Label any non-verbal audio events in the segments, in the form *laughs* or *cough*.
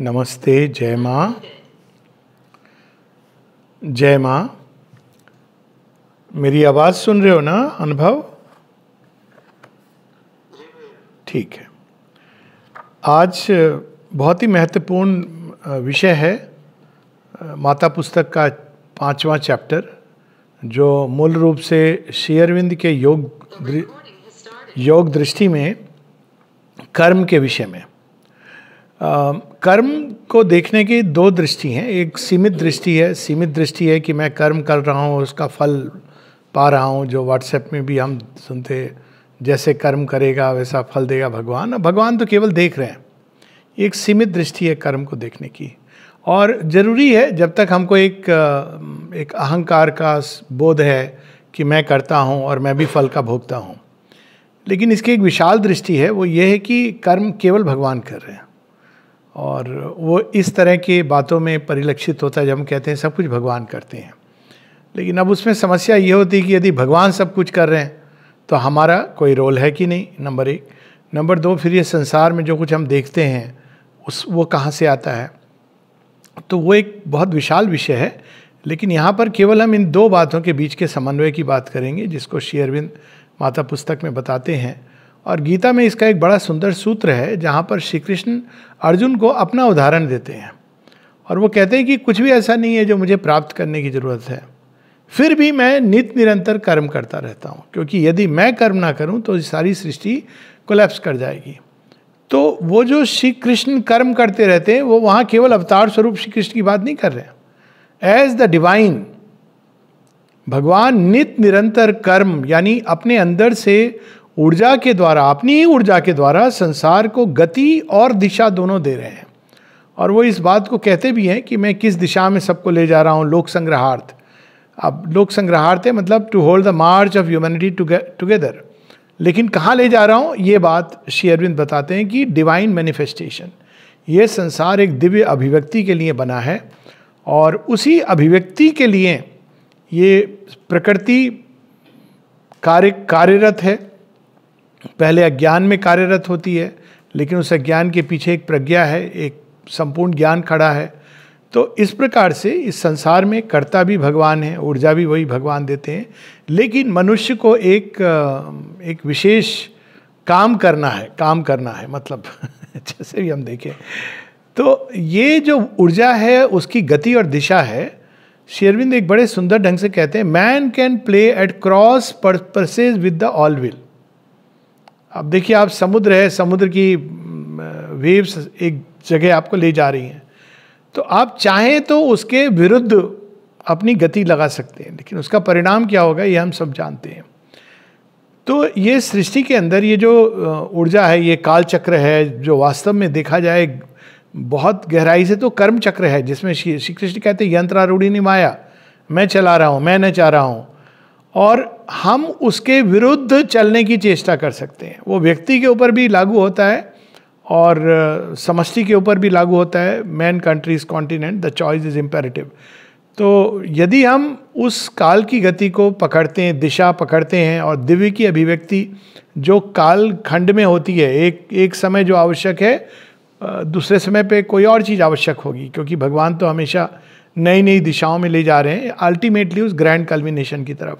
नमस्ते जय माँ जय माँ मेरी आवाज़ सुन रहे हो ना अनुभव ठीक है आज बहुत ही महत्वपूर्ण विषय है माता पुस्तक का पांचवा चैप्टर जो मूल रूप से शेयरविंद के योग योग दृष्टि में कर्म के विषय में कर्म को देखने की दो दृष्टि हैं एक सीमित दृष्टि है सीमित दृष्टि है कि मैं कर्म कर रहा हूँ उसका फल पा रहा हूँ जो व्हाट्सएप में भी हम सुनते जैसे कर्म करेगा वैसा फल देगा भगवान भगवान तो केवल देख रहे हैं एक सीमित दृष्टि है कर्म को देखने की और ज़रूरी है जब तक हमको एक एक अहंकार का बोध है कि मैं करता हूँ और मैं भी फल का भोगता हूँ लेकिन इसकी एक विशाल दृष्टि है वो ये है कि कर्म केवल भगवान कर रहे हैं और वो इस तरह की बातों में परिलक्षित होता है जब हम कहते हैं सब कुछ भगवान करते हैं लेकिन अब उसमें समस्या ये होती है कि यदि भगवान सब कुछ कर रहे हैं तो हमारा कोई रोल है कि नहीं नंबर एक नंबर दो फिर ये संसार में जो कुछ हम देखते हैं उस वो कहाँ से आता है तो वो एक बहुत विशाल विषय है लेकिन यहाँ पर केवल हम इन दो बातों के बीच के समन्वय की बात करेंगे जिसको श्री अरविंद माता पुस्तक में बताते हैं और गीता में इसका एक बड़ा सुंदर सूत्र है जहाँ पर श्री कृष्ण अर्जुन को अपना उदाहरण देते हैं और वो कहते हैं कि कुछ भी ऐसा नहीं है जो मुझे प्राप्त करने की ज़रूरत है फिर भी मैं नित निरंतर कर्म करता रहता हूँ क्योंकि यदि मैं कर्म ना करूँ तो सारी सृष्टि कोलेप्स कर जाएगी तो वो जो श्री कृष्ण कर्म करते रहते हैं वो वहाँ केवल अवतार स्वरूप श्री कृष्ण की बात नहीं कर रहे एज द डिवाइन भगवान नित निरंतर कर्म यानी अपने अंदर से ऊर्जा के द्वारा अपनी ही ऊर्जा के द्वारा संसार को गति और दिशा दोनों दे रहे हैं और वो इस बात को कहते भी हैं कि मैं किस दिशा में सबको ले जा रहा हूँ लोक संग्रहार्थ अब लोक संग्रहार्थ है मतलब to hold the march of humanity together लेकिन कहाँ ले जा रहा हूँ ये बात श्री अरविंद बताते हैं कि डिवाइन मैनिफेस्टेशन ये संसार एक दिव्य अभिव्यक्ति के लिए बना है और उसी अभिव्यक्ति के लिए ये प्रकृति कार्य कार्यरत है पहले अज्ञान में कार्यरत होती है लेकिन उस अज्ञान के पीछे एक प्रज्ञा है एक संपूर्ण ज्ञान खड़ा है तो इस प्रकार से इस संसार में कर्ता भी भगवान है ऊर्जा भी वही भगवान देते हैं लेकिन मनुष्य को एक एक विशेष काम करना है काम करना है मतलब *laughs* जैसे भी हम देखें तो ये जो ऊर्जा है उसकी गति और दिशा है शेरविंद एक बड़े सुंदर ढंग से कहते हैं man can play at cross purposes with the all will अब देखिए आप समुद्र है समुद्र की वेव्स एक जगह आपको ले जा रही हैं तो आप चाहें तो उसके विरुद्ध अपनी गति लगा सकते हैं लेकिन उसका परिणाम क्या होगा ये हम सब जानते हैं तो ये सृष्टि के अंदर ये जो ऊर्जा है ये काल चक्र है जो वास्तव में देखा जाए बहुत गहराई से तो कर्म चक्र है जिसमें श्री कृष्ण कहते हैं यंत्रारूढ़ी ने माया मैं चला रहा हूँ मैं न चाह रहा हूँ और हम उसके विरुद्ध चलने की चेष्टा कर सकते हैं वो व्यक्ति के ऊपर भी लागू होता है और समष्टि के ऊपर भी लागू होता है man countries continent the choice is imperative तो यदि हम उस काल की गति को पकड़ते हैं दिशा पकड़ते हैं और दिव्य की अभिव्यक्ति जो काल खंड में होती है एक एक समय जो आवश्यक है दूसरे समय पे कोई और चीज़ आवश्यक होगी क्योंकि भगवान तो हमेशा नई नई दिशाओं में ले जा रहे हैं अल्टीमेटली उस ग्रैंड कल्मिनेशन की तरफ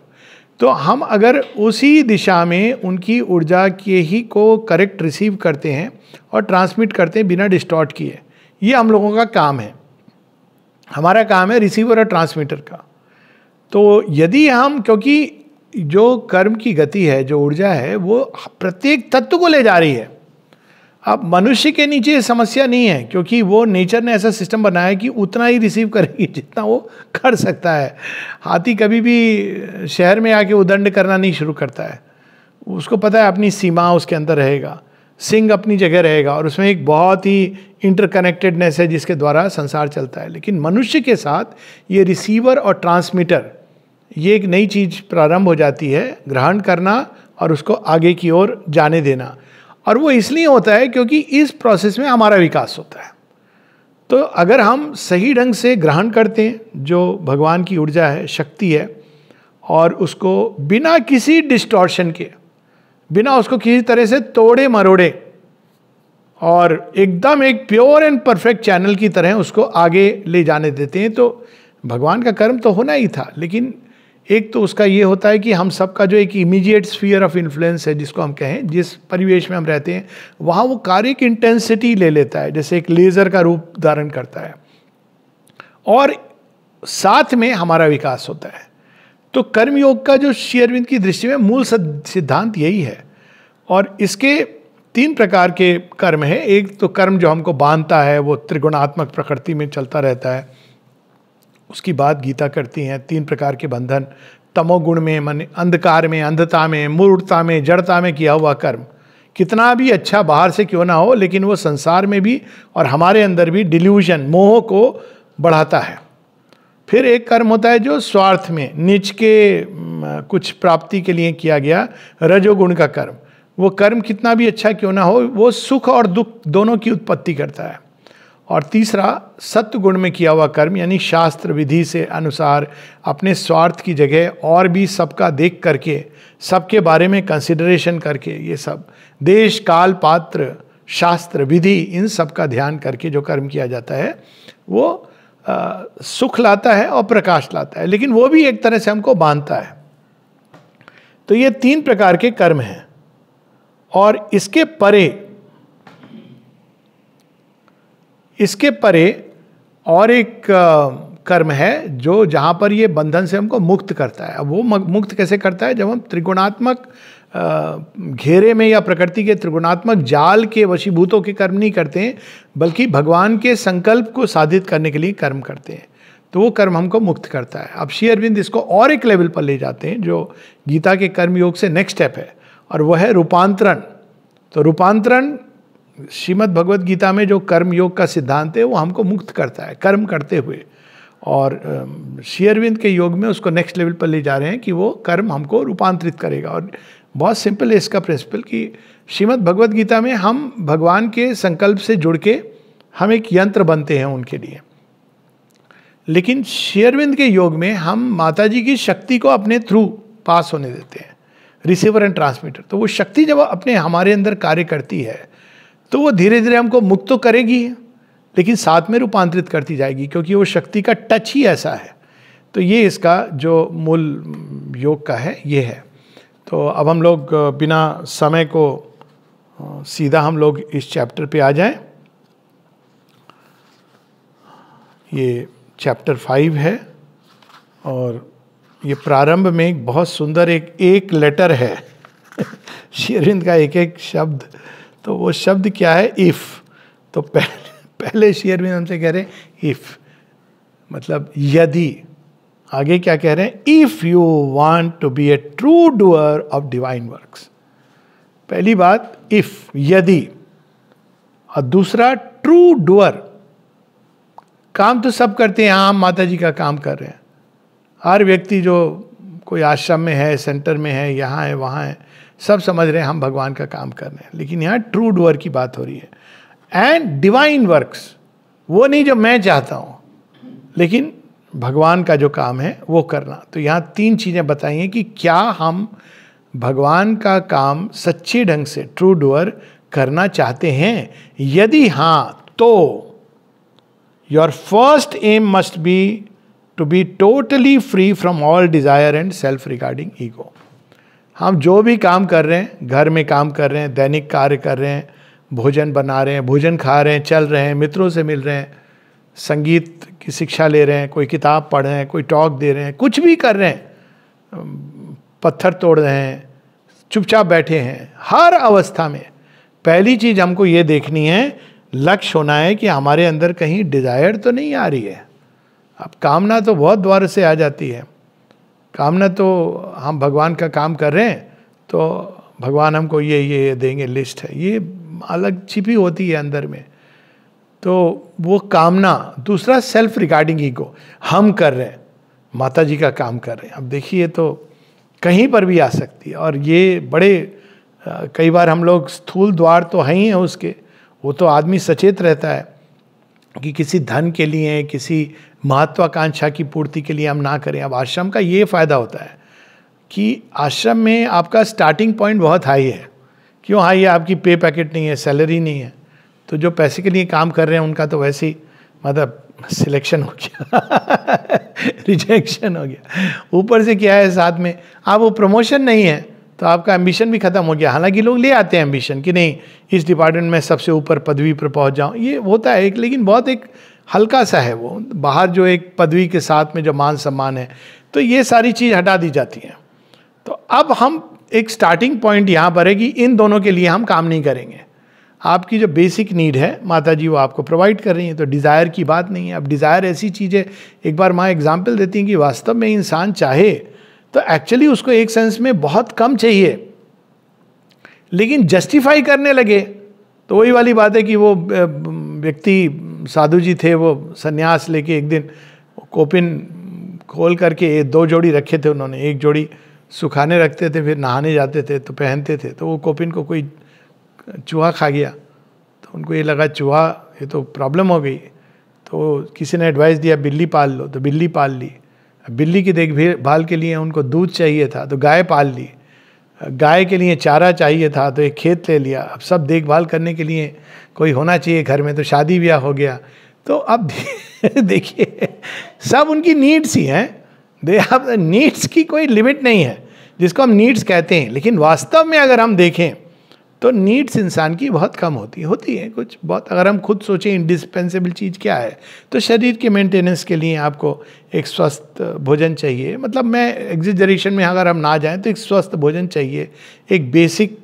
तो हम अगर उसी दिशा में उनकी ऊर्जा के ही को करेक्ट रिसीव करते हैं और ट्रांसमिट करते हैं बिना डिस्टॉर्ट किए ये हम लोगों का काम है हमारा काम है रिसीवर और ट्रांसमीटर का तो यदि हम क्योंकि जो कर्म की गति है जो ऊर्जा है वो प्रत्येक तत्व को ले जा रही है अब मनुष्य के नीचे समस्या नहीं है क्योंकि वो नेचर ने ऐसा सिस्टम बनाया कि उतना ही रिसीव करेगी जितना वो कर सकता है हाथी कभी भी शहर में आके उदंड करना नहीं शुरू करता है उसको पता है अपनी सीमा उसके अंदर रहेगा सिंह अपनी जगह रहेगा और उसमें एक बहुत ही इंटरकनेक्टेडनेस है जिसके द्वारा संसार चलता है लेकिन मनुष्य के साथ ये रिसीवर और ट्रांसमीटर ये एक नई चीज़ प्रारंभ हो जाती है ग्रहण करना और उसको आगे की ओर जाने देना और वो इसलिए होता है क्योंकि इस प्रोसेस में हमारा विकास होता है तो अगर हम सही ढंग से ग्रहण करते हैं जो भगवान की ऊर्जा है शक्ति है और उसको बिना किसी डिस्टॉर्शन के बिना उसको किसी तरह से तोड़े मरोड़े और एकदम एक प्योर एंड परफेक्ट चैनल की तरह उसको आगे ले जाने देते हैं तो भगवान का कर्म तो होना ही था लेकिन एक तो उसका ये होता है कि हम सबका जो एक इमीडिएट स्फीयर ऑफ इन्फ्लुएंस है जिसको हम कहें जिस परिवेश में हम रहते हैं वहाँ वो कार्य की इंटेंसिटी ले लेता है जैसे एक लेज़र का रूप धारण करता है और साथ में हमारा विकास होता है तो कर्मयोग का जो शेयरविंद की दृष्टि में मूल सिद्धांत यही है और इसके तीन प्रकार के कर्म हैं एक तो कर्म जो हमको बांधता है वो त्रिगुणात्मक प्रकृति में चलता रहता है उसकी बात गीता करती हैं तीन प्रकार के बंधन तमोगुण में मन अंधकार में अंधता में मूर्ता में जड़ता में किया हुआ कर्म कितना भी अच्छा बाहर से क्यों ना हो लेकिन वो संसार में भी और हमारे अंदर भी डिल्यूजन मोह को बढ़ाता है फिर एक कर्म होता है जो स्वार्थ में निच के कुछ प्राप्ति के लिए किया गया रजोगुण का कर्म वो कर्म कितना भी अच्छा क्यों ना हो वो सुख और दुख दोनों की उत्पत्ति करता है और तीसरा सत्य गुण में किया हुआ कर्म यानी शास्त्र विधि से अनुसार अपने स्वार्थ की जगह और भी सबका देख करके सबके बारे में कंसिडरेशन करके ये सब देश काल पात्र शास्त्र विधि इन सब का ध्यान करके जो कर्म किया जाता है वो आ, सुख लाता है और प्रकाश लाता है लेकिन वो भी एक तरह से हमको बांधता है तो ये तीन प्रकार के कर्म हैं और इसके परे इसके परे और एक कर्म है जो जहाँ पर ये बंधन से हमको मुक्त करता है अब वो मुक्त कैसे करता है जब हम त्रिगुणात्मक घेरे में या प्रकृति के त्रिगुणात्मक जाल के वशीभूतों के कर्म नहीं करते हैं बल्कि भगवान के संकल्प को साधित करने के लिए कर्म करते हैं तो वो कर्म हमको मुक्त करता है अब श्री अरविंद इसको और एक लेवल पर ले जाते हैं जो गीता के कर्मयोग से नेक्स्ट स्टेप है और वह है रूपांतरण तो रूपांतरण श्रीमद् भगवद गीता में जो कर्म योग का सिद्धांत है वो हमको मुक्त करता है कर्म करते हुए और शेयरविंद के योग में उसको नेक्स्ट लेवल पर ले जा रहे हैं कि वो कर्म हमको रूपांतरित करेगा और बहुत सिंपल है इसका प्रिंसिपल कि श्रीमद् भगवद गीता में हम भगवान के संकल्प से जुड़ के हम एक यंत्र बनते हैं उनके लिए लेकिन शेयरविंद के योग में हम माता जी की शक्ति को अपने थ्रू पास होने देते हैं रिसीवर एंड ट्रांसमीटर तो वो शक्ति जब अपने हमारे अंदर कार्य करती है तो वो धीरे धीरे हमको मुक्त तो करेगी लेकिन साथ में रूपांतरित करती जाएगी क्योंकि वो शक्ति का टच ही ऐसा है तो ये इसका जो मूल योग का है ये है तो अब हम लोग बिना समय को सीधा हम लोग इस चैप्टर पे आ जाएं ये चैप्टर फाइव है और ये प्रारंभ में एक बहुत सुंदर एक एक लेटर है *laughs* शेरविंद का एक एक शब्द तो वो शब्द क्या है इफ़ तो पहले पहले शेयर में हमसे कह रहे हैं इफ़ मतलब यदि आगे क्या कह रहे हैं if you want to be a true doer of divine works पहली बात इफ़ यदि और दूसरा ट्रू डूअर काम तो सब करते हैं आम माता जी का काम कर रहे हैं हर व्यक्ति जो कोई आश्रम में है सेंटर में है यहाँ है वहाँ है सब समझ रहे हैं हम भगवान का काम कर रहे हैं लेकिन यहाँ ट्रू डूअर की बात हो रही है एंड डिवाइन वर्क्स वो नहीं जो मैं चाहता हूँ लेकिन भगवान का जो काम है वो करना तो यहाँ तीन चीज़ें बताई हैं कि क्या हम भगवान का काम सच्चे ढंग से ट्रू डूअर करना चाहते हैं यदि हाँ तो your first aim must be to be totally free from all desire and self regarding ego हम जो भी काम कर रहे हैं घर में काम कर रहे हैं दैनिक कार्य कर रहे हैं भोजन बना रहे हैं भोजन खा रहे हैं चल रहे हैं मित्रों से मिल रहे हैं संगीत की शिक्षा ले रहे हैं कोई किताब पढ़ रहे हैं कोई टॉक दे रहे हैं कुछ भी कर रहे हैं पत्थर तोड़ रहे हैं चुपचाप बैठे हैं हर अवस्था में पहली चीज़ हमको ये देखनी है लक्ष्य होना है कि हमारे अंदर कहीं डिज़ायर तो नहीं आ रही है अब कामना तो बहुत द्वार से आ जाती है कामना तो हम भगवान का काम कर रहे हैं तो भगवान हमको ये ये ये देंगे लिस्ट है ये अलग छिपी होती है अंदर में तो वो कामना दूसरा सेल्फ रिगार्डिंग ईगो हम कर रहे हैं माता जी का काम कर रहे हैं अब देखिए तो कहीं पर भी आ सकती है और ये बड़े कई बार हम लोग स्थूल द्वार तो हैं ही हैं उसके वो तो आदमी सचेत रहता है कि किसी धन के लिए किसी महत्वाकांक्षा की पूर्ति के लिए हम ना करें अब आश्रम का ये फ़ायदा होता है कि आश्रम में आपका स्टार्टिंग पॉइंट बहुत हाई है क्यों हाई है आपकी पे पैकेट नहीं है सैलरी नहीं है तो जो पैसे के लिए काम कर रहे हैं उनका तो वैसे ही मतलब सिलेक्शन हो गया रिजेक्शन *laughs* हो गया ऊपर से क्या है साथ में आप हाँ, वो प्रमोशन नहीं है तो आपका एम्बिशन भी ख़त्म हो गया हालांकि लोग ले आते हैं एम्बिशन कि नहीं इस डिपार्टमेंट में सबसे ऊपर पदवी पर पहुंच जाऊं ये होता है एक लेकिन बहुत एक हल्का सा है वो बाहर जो एक पदवी के साथ में जो मान सम्मान है तो ये सारी चीज़ हटा दी जाती है तो अब हम एक स्टार्टिंग पॉइंट यहाँ पर है कि इन दोनों के लिए हम काम नहीं करेंगे आपकी जो बेसिक नीड है माता जी वो आपको प्रोवाइड कर रही हैं तो डिज़ायर की बात नहीं है अब डिज़ायर ऐसी चीज़ है एक बार माँ एग्जाम्पल देती हैं कि वास्तव में इंसान चाहे तो एक्चुअली उसको एक सेंस में बहुत कम चाहिए लेकिन जस्टिफाई करने लगे तो वही वाली बात है कि वो व्यक्ति साधु जी थे वो सन्यास लेके एक दिन कोपिन खोल करके दो जोड़ी रखे थे उन्होंने एक जोड़ी सुखाने रखते थे फिर नहाने जाते थे तो पहनते थे तो वो कोपिन को कोई चूहा खा गया तो उनको ये लगा चूहा ये तो प्रॉब्लम हो गई तो किसी ने एडवाइस दिया बिल्ली पाल लो तो बिल्ली पाल ली बिल्ली की देखभाल के लिए उनको दूध चाहिए था तो गाय पाल ली गाय के लिए चारा चाहिए था तो एक खेत ले लिया अब सब देखभाल करने के लिए कोई होना चाहिए घर में तो शादी ब्याह हो गया तो अब *laughs* देखिए सब उनकी नीड्स ही हैं दे नीड्स की कोई लिमिट नहीं है जिसको हम नीड्स कहते हैं लेकिन वास्तव में अगर हम देखें तो नीड्स इंसान की बहुत कम होती होती है कुछ बहुत अगर हम खुद सोचें इंडिस्पेंसेबल चीज़ क्या है तो शरीर के मेंटेनेंस के लिए आपको एक स्वस्थ भोजन चाहिए मतलब मैं एग्जिजरेशन में अगर हम ना जाएं तो एक स्वस्थ भोजन चाहिए एक बेसिक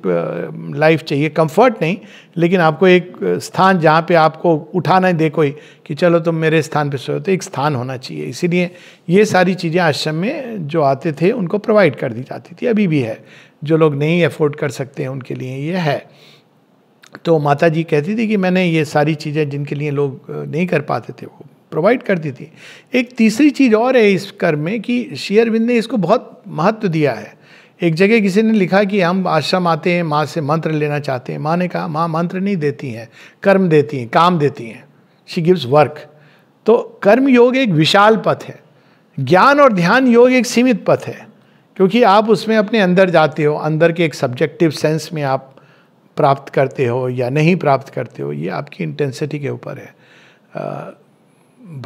लाइफ चाहिए कंफर्ट नहीं लेकिन आपको एक स्थान जहाँ पे आपको उठाना दे कोई कि चलो तुम मेरे स्थान पे सोए तो एक स्थान होना चाहिए इसीलिए ये सारी चीज़ें आश्रम में जो आते थे उनको प्रोवाइड कर दी जाती थी अभी भी है जो लोग नहीं अफोर्ड कर सकते हैं उनके लिए ये है तो माता जी कहती थी कि मैंने ये सारी चीज़ें जिनके लिए लोग नहीं कर पाते थे वो प्रोवाइड करती थी एक तीसरी चीज़ और है इस कर्म में कि शेयरविंद ने इसको बहुत महत्व दिया है एक जगह किसी ने लिखा कि हम आश्रम आते हैं माँ से मंत्र लेना चाहते हैं माँ ने कहा माँ मंत्र नहीं देती हैं कर्म देती हैं काम देती हैं शी गिव्स वर्क तो कर्म योग एक विशाल पथ है ज्ञान और ध्यान योग एक सीमित पथ है क्योंकि आप उसमें अपने अंदर जाते हो अंदर के एक सब्जेक्टिव सेंस में आप प्राप्त करते हो या नहीं प्राप्त करते हो ये आपकी इंटेंसिटी के ऊपर है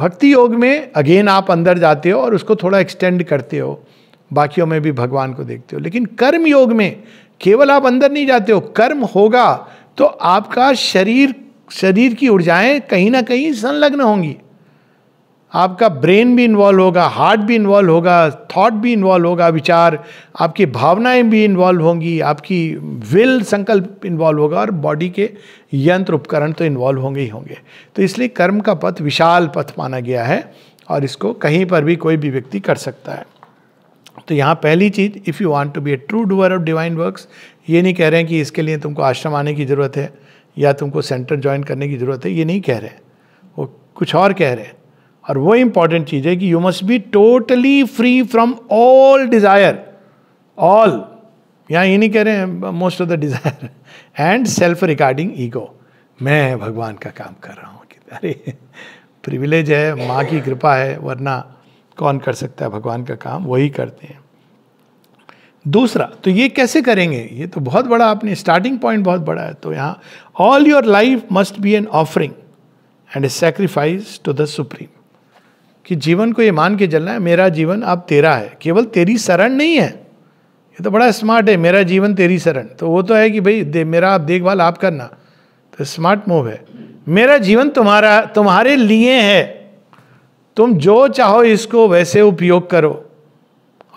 भक्ति योग में अगेन आप अंदर जाते हो और उसको थोड़ा एक्सटेंड करते हो बाकियों में भी भगवान को देखते हो लेकिन कर्म योग में केवल आप अंदर नहीं जाते हो कर्म होगा तो आपका शरीर शरीर की ऊर्जाएं कहीं ना कहीं संलग्न होंगी आपका ब्रेन भी इन्वॉल्व होगा हार्ट भी इन्वॉल्व होगा थॉट भी इन्वॉल्व होगा विचार आपकी भावनाएं भी इन्वॉल्व होंगी आपकी विल संकल्प इन्वॉल्व होगा और बॉडी के यंत्र उपकरण तो इन्वॉल्व होंगे ही होंगे तो इसलिए कर्म का पथ विशाल पथ माना गया है और इसको कहीं पर भी कोई भी व्यक्ति कर सकता है तो यहाँ पहली चीज़ if you want to be a true doer of divine work ये नहीं कह रहे हैं कि इसके लिए तुमको आश्रम आने की ज़रूरत है या तुमको सेंटर ज्वाइन करने की ज़रूरत है ये नहीं कह रहे वो कुछ और कह रहे हैं और वो इंपॉर्टेंट चीज़ है कि you must be totally free from all desire all यहाँ ये नहीं कह रहे हैं most of the desire and self regarding ego मैं भगवान का काम कर रहा हूँ अरे प्रिविलेज है माँ की कृपा है वरना कौन कर सकता है भगवान का काम वही करते हैं दूसरा तो ये कैसे करेंगे ये तो बहुत बड़ा आपने स्टार्टिंग पॉइंट बहुत बड़ा है तो यहाँ all your life must be an offering and a sacrifice to the supreme कि जीवन को ये मान के चलना है मेरा जीवन अब तेरा है केवल तेरी शरण नहीं है ये तो बड़ा स्मार्ट है मेरा जीवन तेरी शरण तो वो तो है कि भाई दे, मेरा आप देखभाल आप करना तो स्मार्ट मूव है मेरा जीवन तुम्हारा तुम्हारे लिए है तुम जो चाहो इसको वैसे उपयोग करो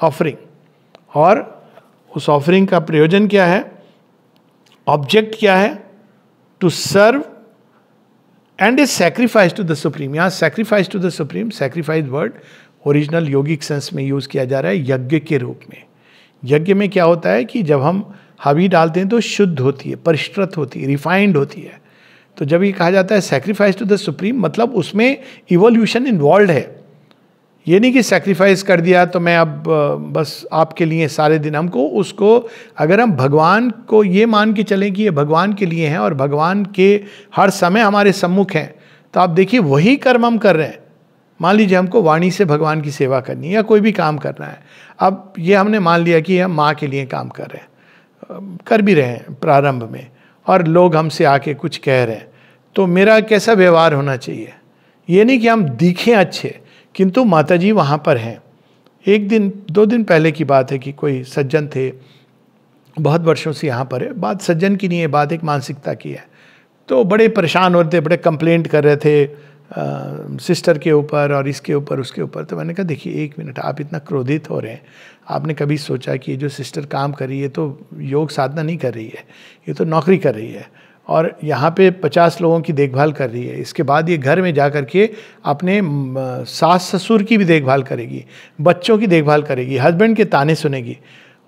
ऑफरिंग और उस ऑफरिंग का प्रयोजन क्या है ऑब्जेक्ट क्या है to serve and is sacrifice to the supreme यहाँ sacrifice to the supreme sacrifice word original yogic sense में यूज़ किया जा रहा है यज्ञ के रूप में यज्ञ में क्या होता है कि जब हम हवी डालते हैं तो शुद्ध होती है परिष्कृत होती है रिफाइंड होती है तो जब ये कहा जाता है सेक्रीफाइस टू द सुप्रीम मतलब उसमें इवोल्यूशन इन्वॉल्व है ये नहीं कि सेक्रीफाइस कर दिया तो मैं अब बस आपके लिए सारे दिन हमको उसको अगर हम भगवान को ये मान के चलें कि ये भगवान के लिए हैं और भगवान के हर समय हमारे सम्मुख हैं तो आप देखिए वही कर्म हम कर रहे हैं मान लीजिए हमको वाणी से भगवान की सेवा करनी है या कोई भी काम करना है अब ये हमने मान लिया कि हम माँ के लिए काम कर रहे हैं कर भी रहे हैं प्रारंभ में और लोग हमसे आके कुछ कह रहे हैं तो मेरा कैसा व्यवहार होना चाहिए ये नहीं कि हम दिखें अच्छे किंतु माता जी वहाँ पर हैं एक दिन दो दिन पहले की बात है कि कोई सज्जन थे बहुत वर्षों से यहाँ पर है बात सज्जन की नहीं है बात एक मानसिकता की है तो बड़े परेशान हो रहे थे बड़े कंप्लेंट कर रहे थे आ, सिस्टर के ऊपर और इसके ऊपर उसके ऊपर तो मैंने कहा देखिए एक मिनट आप इतना क्रोधित हो रहे हैं आपने कभी सोचा कि ये जो सिस्टर काम कर रही है तो योग साधना नहीं कर रही है ये तो नौकरी कर रही है और यहाँ पे पचास लोगों की देखभाल कर रही है इसके बाद ये घर में जा कर के अपने सास ससुर की भी देखभाल करेगी बच्चों की देखभाल करेगी हस्बैंड के ताने सुनेगी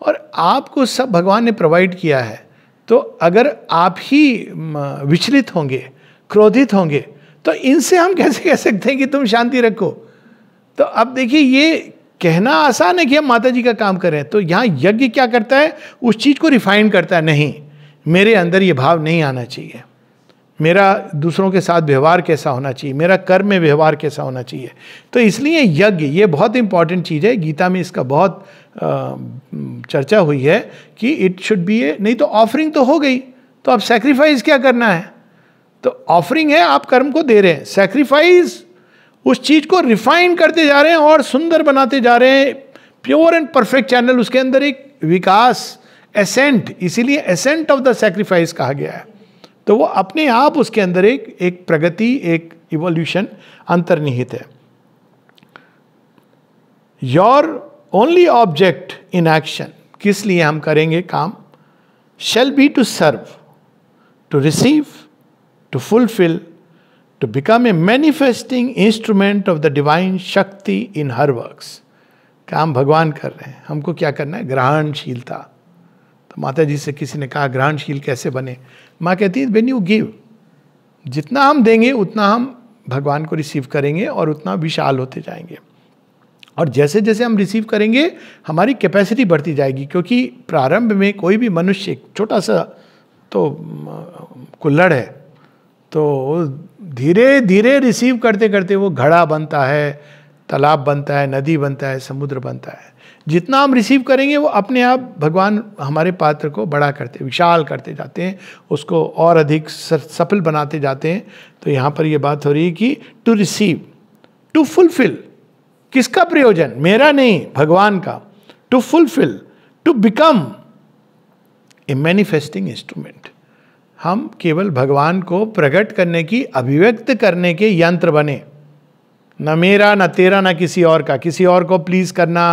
और आपको सब भगवान ने प्रोवाइड किया है तो अगर आप ही विचलित होंगे क्रोधित होंगे तो इनसे हम कैसे कह सकते हैं कि तुम शांति रखो तो अब देखिए ये कहना आसान है कि हम माता जी का काम करें तो यहाँ यज्ञ क्या करता है उस चीज़ को रिफाइन करता है नहीं मेरे अंदर ये भाव नहीं आना चाहिए मेरा दूसरों के साथ व्यवहार कैसा होना चाहिए मेरा कर्म में व्यवहार कैसा होना चाहिए तो इसलिए यज्ञ ये बहुत इंपॉर्टेंट चीज़ है गीता में इसका बहुत चर्चा हुई है कि इट शुड बी ए नहीं तो ऑफरिंग तो हो गई तो अब सेक्रीफाइस क्या करना है तो ऑफरिंग है आप कर्म को दे रहे हैं सेक्रीफाइस उस चीज़ को रिफाइन करते जा रहे हैं और सुंदर बनाते जा रहे हैं प्योर एंड परफेक्ट चैनल उसके अंदर एक विकास एसेंट इसीलिए एसेंट ऑफ द सेक्रीफाइस कहा गया है तो वो अपने आप उसके अंदर एक एक प्रगति एक इवोल्यूशन अंतर्निहित है your only object in action किस लिए हम करेंगे काम shall be to serve to receive to fulfil to become a manifesting instrument of the divine shakti in her works काम भगवान कर रहे हैं हमको क्या करना है ग्रहणशीलता माता जी से किसी ने कहा ग्रहणशील कैसे बने माँ कहती है वेन यू गिव जितना हम देंगे उतना हम भगवान को रिसीव करेंगे और उतना विशाल होते जाएंगे और जैसे जैसे हम रिसीव करेंगे हमारी कैपेसिटी बढ़ती जाएगी क्योंकि प्रारंभ में कोई भी मनुष्य छोटा सा तो कुल्लड़ है तो धीरे धीरे रिसीव करते करते वो घड़ा बनता है तालाब बनता है नदी बनता है समुद्र बनता है जितना हम रिसीव करेंगे वो अपने आप भगवान हमारे पात्र को बड़ा करते विशाल करते जाते हैं उसको और अधिक सफल बनाते जाते हैं तो यहाँ पर ये बात हो रही है कि टू रिसीव टू फुलफिल किसका प्रयोजन मेरा नहीं भगवान का to fulfil to become a manifesting instrument हम केवल भगवान को प्रकट करने की अभिव्यक्त करने के यंत्र बने न मेरा न तेरा न किसी और का किसी और को प्लीज़ करना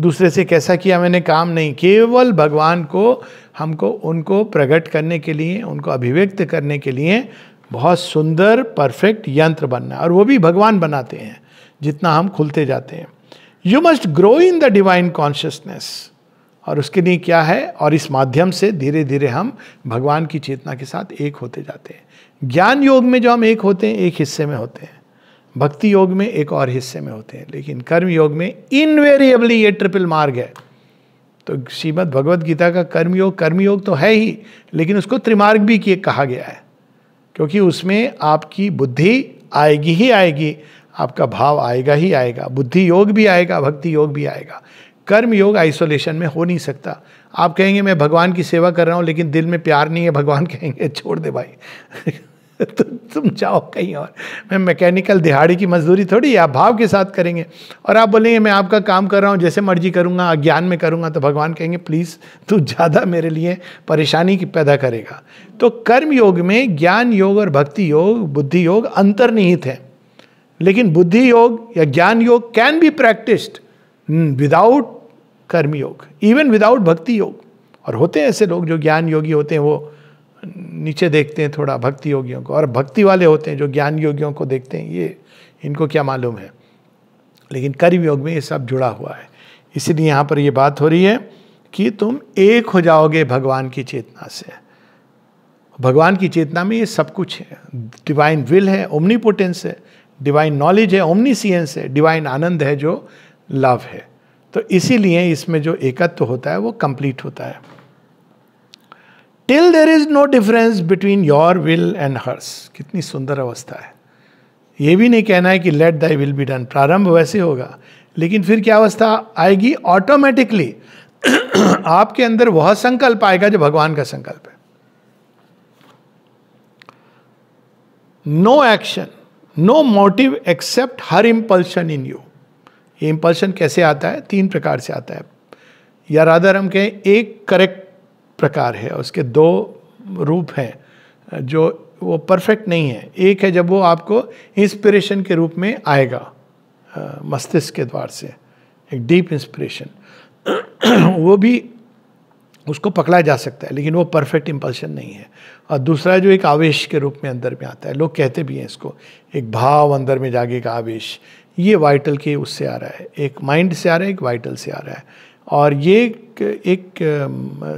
दूसरे से कैसा किया मैंने काम नहीं केवल भगवान को हमको उनको प्रकट करने के लिए उनको अभिव्यक्त करने के लिए बहुत सुंदर परफेक्ट यंत्र बनना है और वो भी भगवान बनाते हैं जितना हम खुलते जाते हैं you must grow in the divine consciousness और उसके लिए क्या है और इस माध्यम से धीरे धीरे हम भगवान की चेतना के साथ एक होते जाते हैं ज्ञान योग में जो हम एक होते हैं एक हिस्से में होते हैं भक्ति योग में एक और हिस्से में होते हैं लेकिन कर्म योग में इनवेरिएबली ये ट्रिपल मार्ग है तो श्रीमद भगवद गीता का कर्मयोग कर्मयोग तो है ही लेकिन उसको त्रिमार्ग भी किए कहा गया है क्योंकि उसमें आपकी बुद्धि आएगी ही आएगी आपका भाव आएगा ही आएगा बुद्धि योग भी आएगा भक्ति योग भी आएगा कर्म योग आइसोलेशन में हो नहीं सकता आप कहेंगे मैं भगवान की सेवा कर रहा हूँ लेकिन दिल में प्यार नहीं है भगवान कहेंगे छोड़ दे भाई *laughs* *laughs* तो तुम जाओ कहीं और मैं मैकेनिकल दिहाड़ी की मजदूरी थोड़ी आप भाव के साथ करेंगे और आप बोलेंगे मैं आपका काम कर रहा हूँ जैसे मर्जी करूँगा अज्ञान में करूँगा तो भगवान कहेंगे प्लीज़ तू ज़्यादा मेरे लिए परेशानी की पैदा करेगा तो कर्म योग में ज्ञान योग और भक्ति योग बुद्धि योग अंतर्निहित है लेकिन बुद्धि योग या ज्ञान योग कैन बी प्रैक्टिस्ड विदाउट कर्म योग इवन विदाउट भक्ति योग और होते हैं ऐसे लोग जो ज्ञान योगी होते हैं वो नीचे देखते हैं थोड़ा भक्ति योगियों को और भक्ति वाले होते हैं जो ज्ञान योगियों को देखते हैं ये इनको क्या मालूम है लेकिन कर्म योग में ये सब जुड़ा हुआ है इसीलिए यहाँ पर ये बात हो रही है कि तुम एक हो जाओगे भगवान की चेतना से भगवान की चेतना में ये सब कुछ है डिवाइन विल है पोटेंस है डिवाइन नॉलेज है सियंस है डिवाइन आनंद है जो लव है तो इसीलिए इसमें जो एकत्व होता है वो कंप्लीट होता है till there is no difference between your will and hers कितनी सुंदर अवस्था है ये भी नहीं कहना है कि let thy will be done प्रारंभ वैसे होगा लेकिन फिर क्या अवस्था आएगी ऑटोमेटिकली *clears throat* आपके अंदर वह संकल्प आएगा जो भगवान का संकल्प है no action no motive except her impulsion in you ये इम्पल्शन कैसे आता है तीन प्रकार से आता है या राधा हम कहें एक करेक्ट प्रकार है उसके दो रूप हैं जो वो परफेक्ट नहीं है एक है जब वो आपको इंस्पिरेशन के रूप में आएगा मस्तिष्क के द्वार से एक डीप इंस्पिरेशन *clears throat* वो भी उसको पकड़ा जा सकता है लेकिन वो परफेक्ट इम्पल्शन नहीं है और दूसरा जो एक आवेश के रूप में अंदर में आता है लोग कहते भी हैं इसको एक भाव अंदर में जागे का आवेश ये वाइटल के उससे आ रहा है एक माइंड से आ रहा है एक वाइटल से आ रहा है और ये एक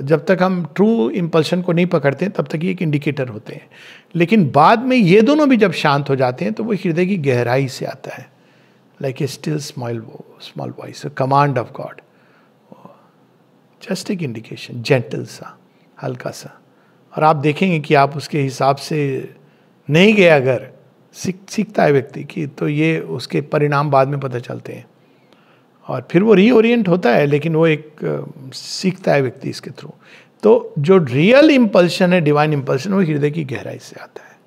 जब तक हम ट्रू इम्पल्शन को नहीं पकड़ते तब तक ये एक इंडिकेटर होते हैं लेकिन बाद में ये दोनों भी जब शांत हो जाते हैं तो वो हृदय की गहराई से आता है like a still small small voice command of God just एक इंडिकेशन जेंटल सा हल्का सा और आप देखेंगे कि आप उसके हिसाब से नहीं गए अगर सीख सीखता है व्यक्ति की तो ये उसके परिणाम बाद में पता चलते हैं और फिर वो रीओरिएंट होता है लेकिन वो एक सीखता है व्यक्ति इसके थ्रू तो जो रियल इम्पल्शन है डिवाइन इम्पल्शन वो हृदय की गहराई से आता है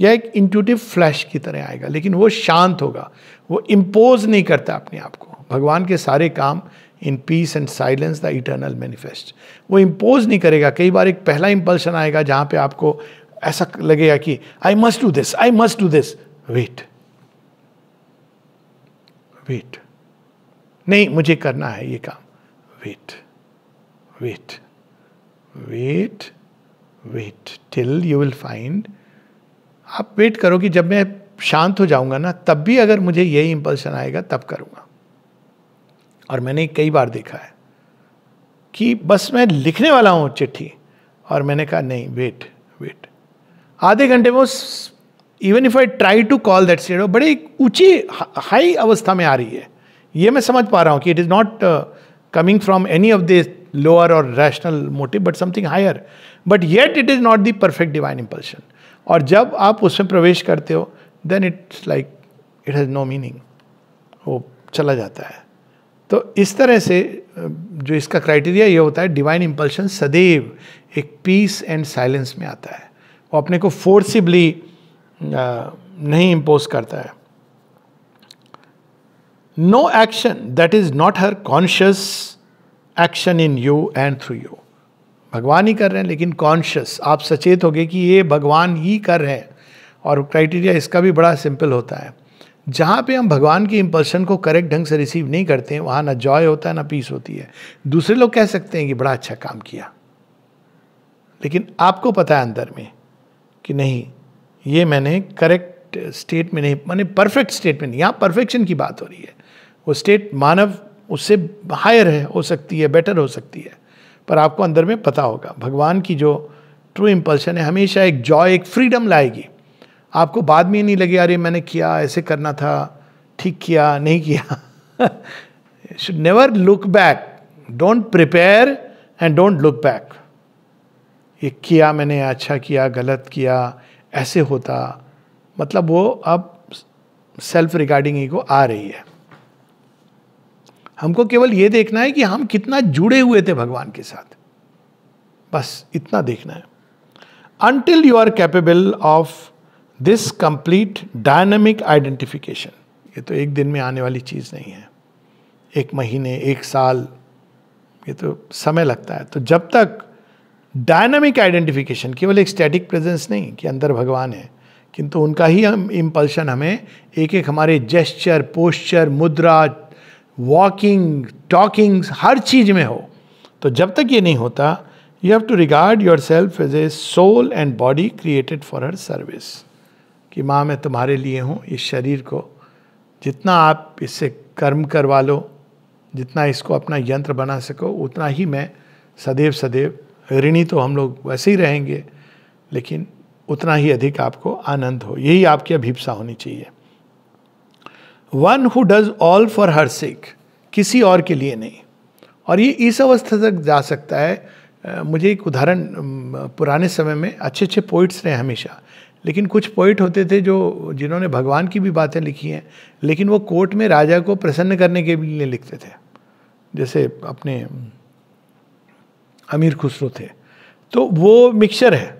या एक इंट्यूटिव फ्लैश की तरह आएगा लेकिन वो शांत होगा वो इम्पोज नहीं करता अपने आप को भगवान के सारे काम in peace and silence the eternal manifest वो इम्पोज नहीं करेगा कई बार एक पहला इम्पल्शन आएगा जहाँ पे आपको ऐसा लगेगा कि I must do this I must do this wait wait नहीं मुझे करना है ये काम wait wait wait wait till you will find आप वेट करो कि जब मैं शांत हो जाऊंगा ना तब भी अगर मुझे यही इंपल्सन आएगा तब करूंगा और मैंने कई बार देखा है कि बस मैं लिखने वाला हूँ चिट्ठी और मैंने कहा नहीं वेट वेट आधे घंटे में even if I try to call that सीरो बड़े ऊंची हाई अवस्था में आ रही है ये मैं समझ पा रहा हूँ कि it is not coming from any of this lower और rational motive but something higher but yet it is not the perfect divine impulsion और जब आप उसमें प्रवेश करते हो then it's like it has no meaning वो चला जाता है तो इस तरह से uh, जो इसका क्राइटेरिया ये होता है डिवाइन इम्पल्शन सदैव एक पीस एंड साइलेंस में आता है वो अपने को फोर्सिबली uh, नहीं इम्पोज करता है no action that is not her conscious action in you and through you भगवान ही कर रहे हैं लेकिन कॉन्शियस आप सचेत हो गए कि ये भगवान ही कर रहे हैं और क्राइटेरिया इसका भी बड़ा सिंपल होता है जहाँ पे हम भगवान के इम्पल्सन को करेक्ट ढंग से रिसीव नहीं करते हैं वहाँ ना जॉय होता है ना पीस होती है दूसरे लोग कह सकते हैं कि बड़ा अच्छा काम किया लेकिन आपको पता है अंदर में कि नहीं ये मैंने करेक्ट स्टेट में नहीं मैंने परफेक्ट स्टेट में नहीं यहाँ परफेक्शन की बात हो रही है वो स्टेट मानव उससे हायर है हो सकती है बेटर हो सकती है पर आपको अंदर में पता होगा भगवान की जो ट्रू इम्पल्शन है हमेशा एक जॉय एक फ्रीडम लाएगी आपको बाद में नहीं लगे अरे मैंने किया ऐसे करना था ठीक किया नहीं किया should never look back don't prepare and don't look back ये किया मैंने अच्छा किया गलत किया ऐसे होता मतलब वो अब सेल्फ रिगार्डिंग ईगो आ रही है हमको केवल ये देखना है कि हम कितना जुड़े हुए थे भगवान के साथ बस इतना देखना है until you are capable of this complete dynamic identification ये तो एक दिन में आने वाली चीज़ नहीं है एक महीने एक साल ये तो समय लगता है तो जब तक डायनामिक आइडेंटिफिकेशन केवल एक स्टैटिक प्रेजेंस नहीं कि अंदर भगवान है किंतु उनका ही हम इम्पल्शन हमें एक एक हमारे जेस्चर पोस्चर मुद्रा वॉकिंग टॉकिंग हर चीज में हो तो जब तक ये नहीं होता you have to regard yourself as a soul and body created for her service कि माँ मैं तुम्हारे लिए हूँ इस शरीर को जितना आप इससे कर्म करवा लो जितना इसको अपना यंत्र बना सको उतना ही मैं सदैव सदैव ऋणी तो हम लोग वैसे ही रहेंगे लेकिन उतना ही अधिक आपको आनंद हो यही आपकी अभिप्सा होनी चाहिए one who does all for her sake किसी और के लिए नहीं और ये इस अवस्था तक जा सकता है मुझे एक उदाहरण पुराने समय में अच्छे अच्छे पोइट्स रहे हमेशा लेकिन कुछ पोइट होते थे जो जिन्होंने भगवान की भी बातें लिखी हैं लेकिन वो कोर्ट में राजा को प्रसन्न करने के लिए लिखते थे जैसे अपने अमीर खुसरो थे तो वो मिक्सचर है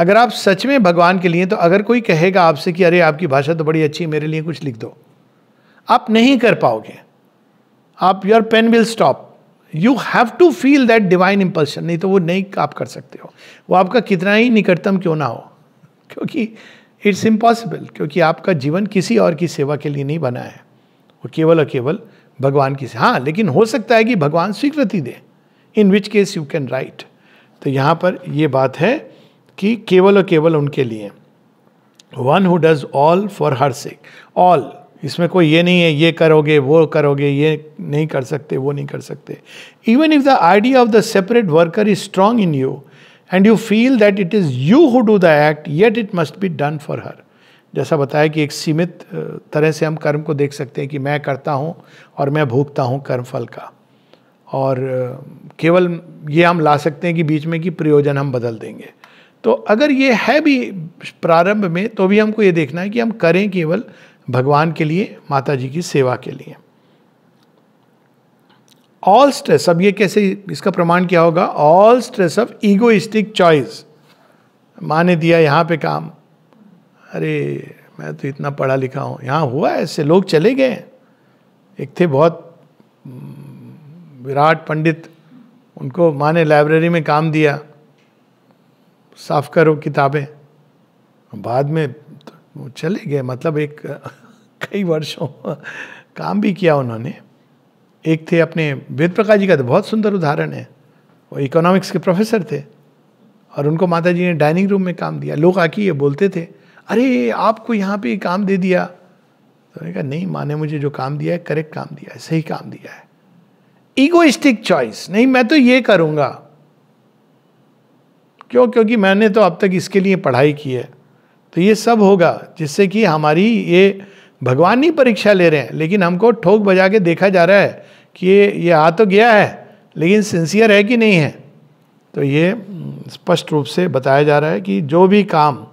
अगर आप सच में भगवान के लिए तो अगर कोई कहेगा आपसे कि अरे आपकी भाषा तो बड़ी अच्छी है मेरे लिए कुछ लिख दो आप नहीं कर पाओगे आप your pain will stop you have to feel that divine impulsion नहीं तो वो नहीं आप कर सकते हो वो आपका कितना ही निकटतम क्यों ना हो क्योंकि इट्स इम्पॉसिबल क्योंकि आपका जीवन किसी और की सेवा के लिए नहीं बना है वो केवल और केवल भगवान की हाँ लेकिन हो सकता है कि भगवान स्वीकृति दे in which case you can right तो यहाँ पर ये बात है कि केवल और केवल उनके लिए one who does all for her sake all इसमें कोई ये नहीं है ये करोगे वो करोगे ये नहीं कर सकते वो नहीं कर सकते even if the idea of the separate worker is strong in you and you feel that it is you who do the act yet it must be done for her जैसा बताया कि एक सीमित तरह से हम कर्म को देख सकते हैं कि मैं करता हूँ और मैं भूखता हूँ कर्म फल का और केवल ये हम ला सकते हैं कि बीच में कि प्रयोजन हम बदल देंगे तो अगर ये है भी प्रारंभ में तो भी हमको ये देखना है कि हम करें केवल भगवान के लिए माता जी की सेवा के लिए ऑल स्ट्रेस अब ये कैसे इसका प्रमाण क्या होगा all stress of egoistic choice माँ ने दिया यहाँ पे काम अरे मैं तो इतना पढ़ा लिखा हूँ यहाँ हुआ ऐसे लोग चले गए एक थे बहुत हम्म, विराट पंडित उनको माँ ने लाइब्रेरी में काम दिया साफ करो किताबें बाद में तो वो चले गए मतलब एक कई वर्षों काम भी किया उन्होंने एक थे अपने वेद प्रकाश जी का तो बहुत सुंदर उदाहरण है वो इकोनॉमिक्स के प्रोफेसर थे और उनको माता जी ने डाइनिंग रूम में काम दिया लोग आके ये बोलते थे अरे आपको यहाँ पे काम दे दिया तो उन्होंने कहा नहीं माँ ने मुझे जो काम दिया है करेक्ट काम दिया है सही काम दिया है ईगोइस्टिक चॉइस नहीं मैं तो ये करूँगा क्यों क्योंकि मैंने तो अब तक इसके लिए पढ़ाई की है तो ये सब होगा जिससे कि हमारी ये भगवान ही परीक्षा ले रहे हैं लेकिन हमको ठोक बजा के देखा जा रहा है कि ये ये आ तो गया है लेकिन सिंसियर है कि नहीं है तो ये हम्म, स्पष्ट रूप से बताया जा रहा है कि जो भी काम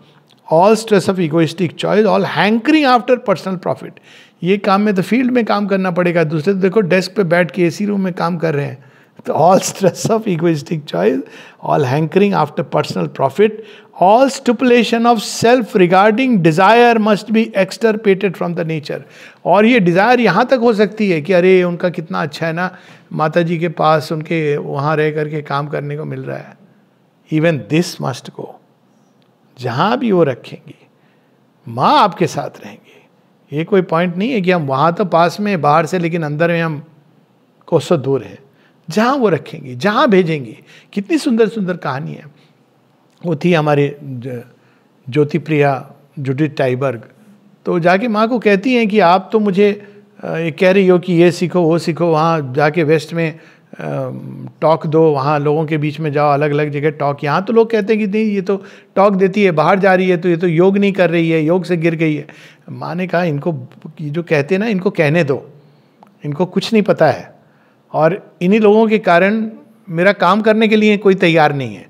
all stress of egoistic choice all hankering after personal profit ये काम में तो फील्ड में काम करना पड़ेगा दूसरे तो देखो डेस्क पे बैठ के एसी रूम में काम कर रहे हैं तो all stress of egoistic choice all hankering after personal profit all stipulation of self regarding desire must be extirpated from the nature और ये डिजायर यहाँ तक हो सकती है कि अरे उनका कितना अच्छा है ना माता जी के पास उनके वहाँ रह करके काम करने को मिल रहा है इवन दिस मस्ट गो जहाँ भी वो रखेंगी माँ आपके साथ रहेंगी ये कोई पॉइंट नहीं है कि हम वहाँ तो पास में बाहर से लेकिन अंदर में हम कोसों दूर है जहाँ वो रखेंगी जहाँ भेजेंगी कितनी सुंदर सुंदर कहानी है वो थी हमारे ज्योति प्रिया जुडित टाइबर्ग तो जाके माँ को कहती हैं कि आप तो मुझे ये कह रही हो कि ये सीखो वो सीखो वहाँ जाके वेस्ट में टॉक दो वहाँ लोगों के बीच में जाओ अलग अलग जगह टॉक यहाँ तो लोग कहते हैं कि नहीं ये तो टॉक देती है बाहर जा रही है तो ये तो योग नहीं कर रही है योग से गिर गई है माँ ने कहा इनको जो कहते हैं ना इनको कहने दो इनको कुछ नहीं पता है और इन्हीं लोगों के कारण मेरा काम करने के लिए कोई तैयार नहीं है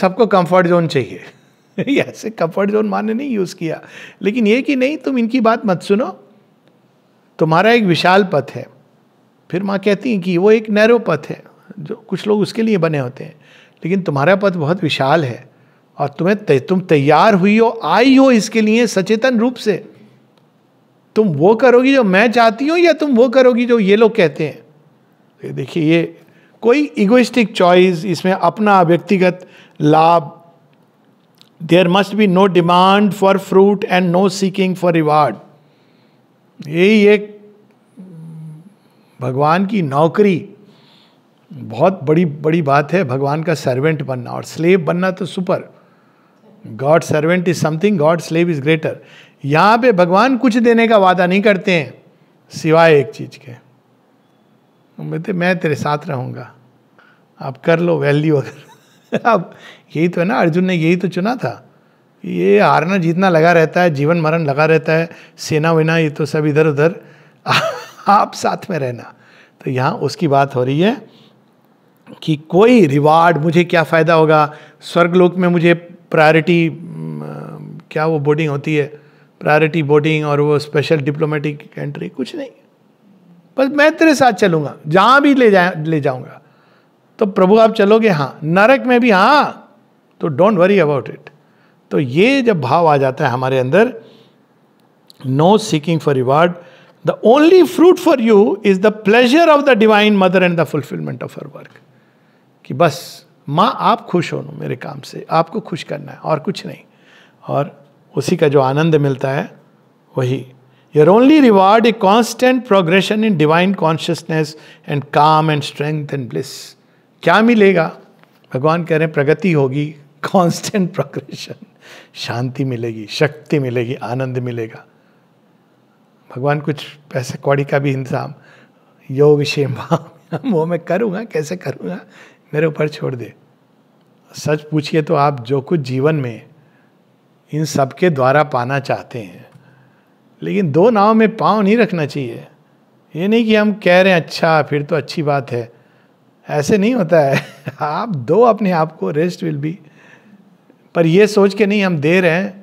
सबको कंफर्ट जोन चाहिए ऐसे कंफर्ट जोन माने नहीं यूज़ किया लेकिन ये कि नहीं तुम इनकी बात मत सुनो तुम्हारा एक विशाल पथ है फिर माँ कहती हैं कि वो एक नैरो पथ है जो कुछ लोग उसके लिए बने होते हैं लेकिन तुम्हारा पथ बहुत विशाल है और तुम्हें ते, तुम तैयार हुई हो आई हो इसके लिए सचेतन रूप से तुम वो करोगी जो मैं चाहती हूँ या तुम वो करोगी जो ये लोग कहते हैं देखिए ये कोई इगोइस्टिक चॉइस इसमें अपना व्यक्तिगत लाभ there must be no demand for fruit and no seeking for reward यही एक भगवान की नौकरी बहुत बड़ी बड़ी बात है भगवान का सर्वेंट बनना और स्लेव बनना तो super God servant is something God slave is greater यहाँ पे भगवान कुछ देने का वादा नहीं करते हैं सिवाय एक चीज के बोलते तो, मैं तेरे साथ रहूँगा आप कर लो वैल्यू अगर *laughs* अब यही तो है ना अर्जुन ने यही तो चुना था ये हारना जीतना लगा रहता है जीवन मरण लगा रहता है सेना वेना ये तो सब इधर उधर *laughs* आप साथ में रहना तो यहाँ उसकी बात हो रही है कि कोई रिवार्ड मुझे क्या फ़ायदा होगा स्वर्गलोक में मुझे प्रायोरिटी क्या वो बोर्डिंग होती है प्रायोरिटी बोर्डिंग और वो स्पेशल डिप्लोमेटिक एंट्री कुछ नहीं बस मैं तेरे साथ चलूँगा जहाँ भी ले जाए ले जाऊँगा तो प्रभु आप चलोगे हाँ नरक में भी हाँ तो डोंट वरी अबाउट इट तो ये जब भाव आ जाता है हमारे अंदर no seeking for reward the only fruit for you is the pleasure of the divine mother and the fulfilment of her work कि बस माँ आप खुश हो मेरे काम से आपको खुश करना है और कुछ नहीं और उसी का जो आनंद मिलता है वही your only reward a constant progression in divine consciousness and calm and strength and bliss क्या मिलेगा भगवान कह रहे हैं प्रगति होगी कांस्टेंट प्रोग्रेशन शांति मिलेगी शक्ति मिलेगी आनंद मिलेगा भगवान कुछ पैसे कौड़ी का भी इंतजाम योग शेम *laughs* वो मैं करूँगा कैसे करूँगा मेरे ऊपर छोड़ दे सच पूछिए तो आप जो कुछ जीवन में इन सबके द्वारा पाना चाहते हैं लेकिन दो नाव में पाँव नहीं रखना चाहिए ये नहीं कि हम कह रहे हैं अच्छा फिर तो अच्छी बात है ऐसे नहीं होता है *laughs* आप दो अपने आप को रेस्ट विल बी पर ये सोच के नहीं हम दे रहे हैं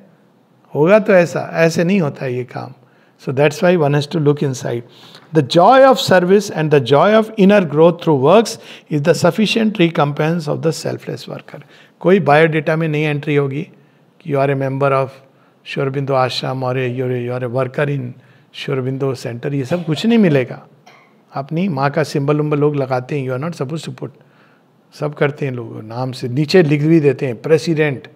होगा तो ऐसा ऐसे नहीं होता ये काम so that's why one has to look inside the joy of service and the joy of inner growth through work is the sufficient recompense of the selfless worker कोई बायोडेटा में नहीं एंट्री होगी कि you are a member of Sri Aurobindo ashram और you are a worker in Sri Aurobindo centre ये सब कुछ नहीं मिलेगा अपनी माँ का सिंबल उम्बल लोग लगाते हैं you are not suppose to put सब करते हैं लोग नाम से नीचे लिख भी देते हैं प्रेसिडेंट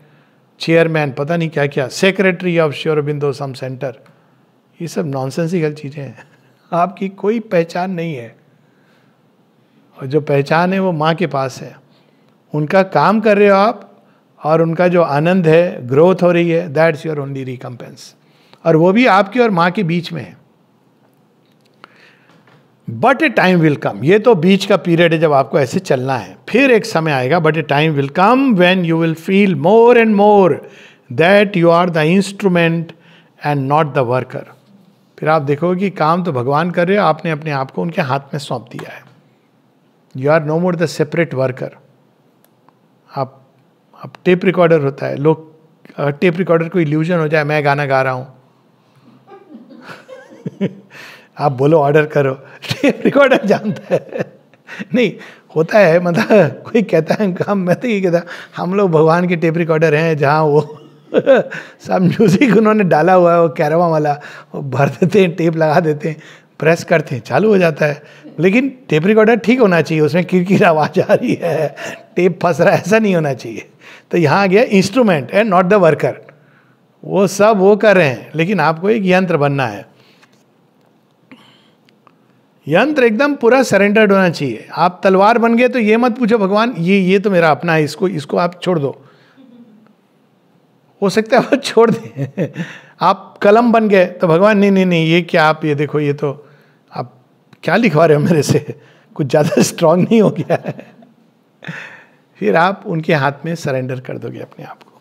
चेयरमैन पता नहीं क्या क्या secretary of Sri Aurobindo some centre ये सब नॉनसेंसिकल चीज़ें हैं *laughs* आपकी कोई पहचान नहीं है और जो पहचान है वो माँ के पास है उनका काम कर रहे हो आप और उनका जो आनंद है ग्रोथ हो रही है दैट्स योर ओनली रिकम्पेंस और वो भी आपके और माँ के बीच में है but a time will come ये तो बीच का पीरियड है जब आपको ऐसे चलना है फिर एक समय आएगा but a time will come when you will feel more and more that you are the instrument and not the worker फिर आप देखोगे कि काम तो भगवान कर रहे हो आपने अपने आप को उनके हाथ में सौंप दिया है you are no more the separate worker आप अब टेप रिकॉर्डर होता है लोग टेप रिकॉर्डर को इल्यूजन हो जाए मैं गाना गा रहा हूँ *laughs* आप बोलो ऑर्डर करो टेप *laughs* रिकॉर्डर जानता है नहीं होता है मतलब कोई कहता है हम मैं तो ये कहता हम लोग भगवान के टेप रिकॉर्डर हैं जहाँ वो *laughs* सब म्यूज़िक उन्होंने डाला हुआ है वो कैरवा वाला वो भर देते हैं टेप लगा देते हैं प्रेस करते हैं चालू हो जाता है लेकिन टेप रिकॉर्डर ठीक होना चाहिए उसमें किरकिर आवाज़ आ रही है टेप फंस रहा है ऐसा नहीं होना चाहिए तो यहाँ आ गया instrument and not the worker वो सब वो कर रहे हैं लेकिन आपको एक यंत्र बनना है यंत्र एकदम पूरा सरेंडर्ड होना चाहिए आप तलवार बन गए तो ये मत पूछो भगवान ये ये तो मेरा अपना है इसको इसको आप छोड़ दो हो सकता है वो छोड़ दें आप कलम बन गए तो भगवान नहीं नहीं नहीं ये क्या आप ये देखो ये तो आप क्या लिखवा रहे हो मेरे से कुछ ज़्यादा स्ट्रांग *laughs* नहीं हो गया है फिर आप उनके हाथ में सरेंडर कर दोगे अपने आप को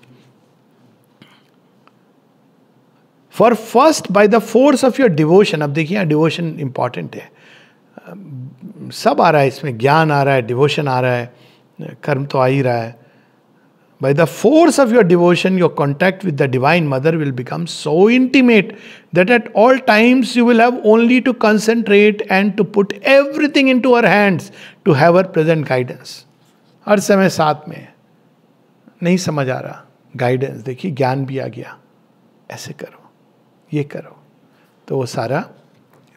for first by the force of your devotion अब देखिए डिवोशन इंपॉर्टेंट है सब आ रहा है इसमें ज्ञान आ रहा है डिवोशन आ रहा है कर्म तो आ ही रहा है By the force of your devotion, your contact with the Divine Mother will become so intimate that at all times you will have only to concentrate and to put everything into her hands to have her present guidance. हर समय साथ में नहीं समझ आ रहा guidance देखिए ज्ञान भी आ गया ऐसे करो ये करो तो वो सारा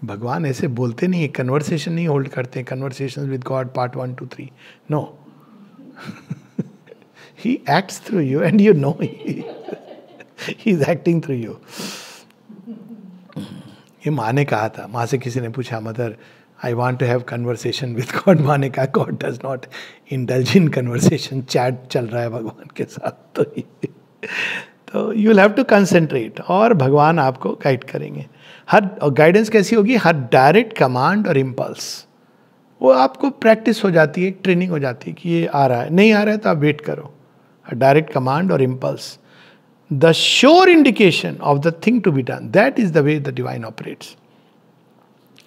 भगवान ऐसे बोलते नहीं है कन्वर्सेशन नहीं होल्ड करते conversation with God part one two three no he acts through you and you know he is acting through you ये माँ ने कहा था माँ से किसी ने पूछा mother I want to have conversation with God माँ ने कहा God does not indulge in conversation chat चल रहा है भगवान के साथ *laughs* तो तो यू हैव टू कंसेंट्रेट और भगवान आपको गाइड करेंगे हर और गाइडेंस कैसी होगी हर डायरेक्ट कमांड और इम्पल्स वो आपको प्रैक्टिस हो जाती है ट्रेनिंग हो जाती है कि ये आ रहा है नहीं आ रहा है तो आप वेट करो डायरेक्ट कमांड और impulse the sure indication of the thing to be done that is the way the divine operates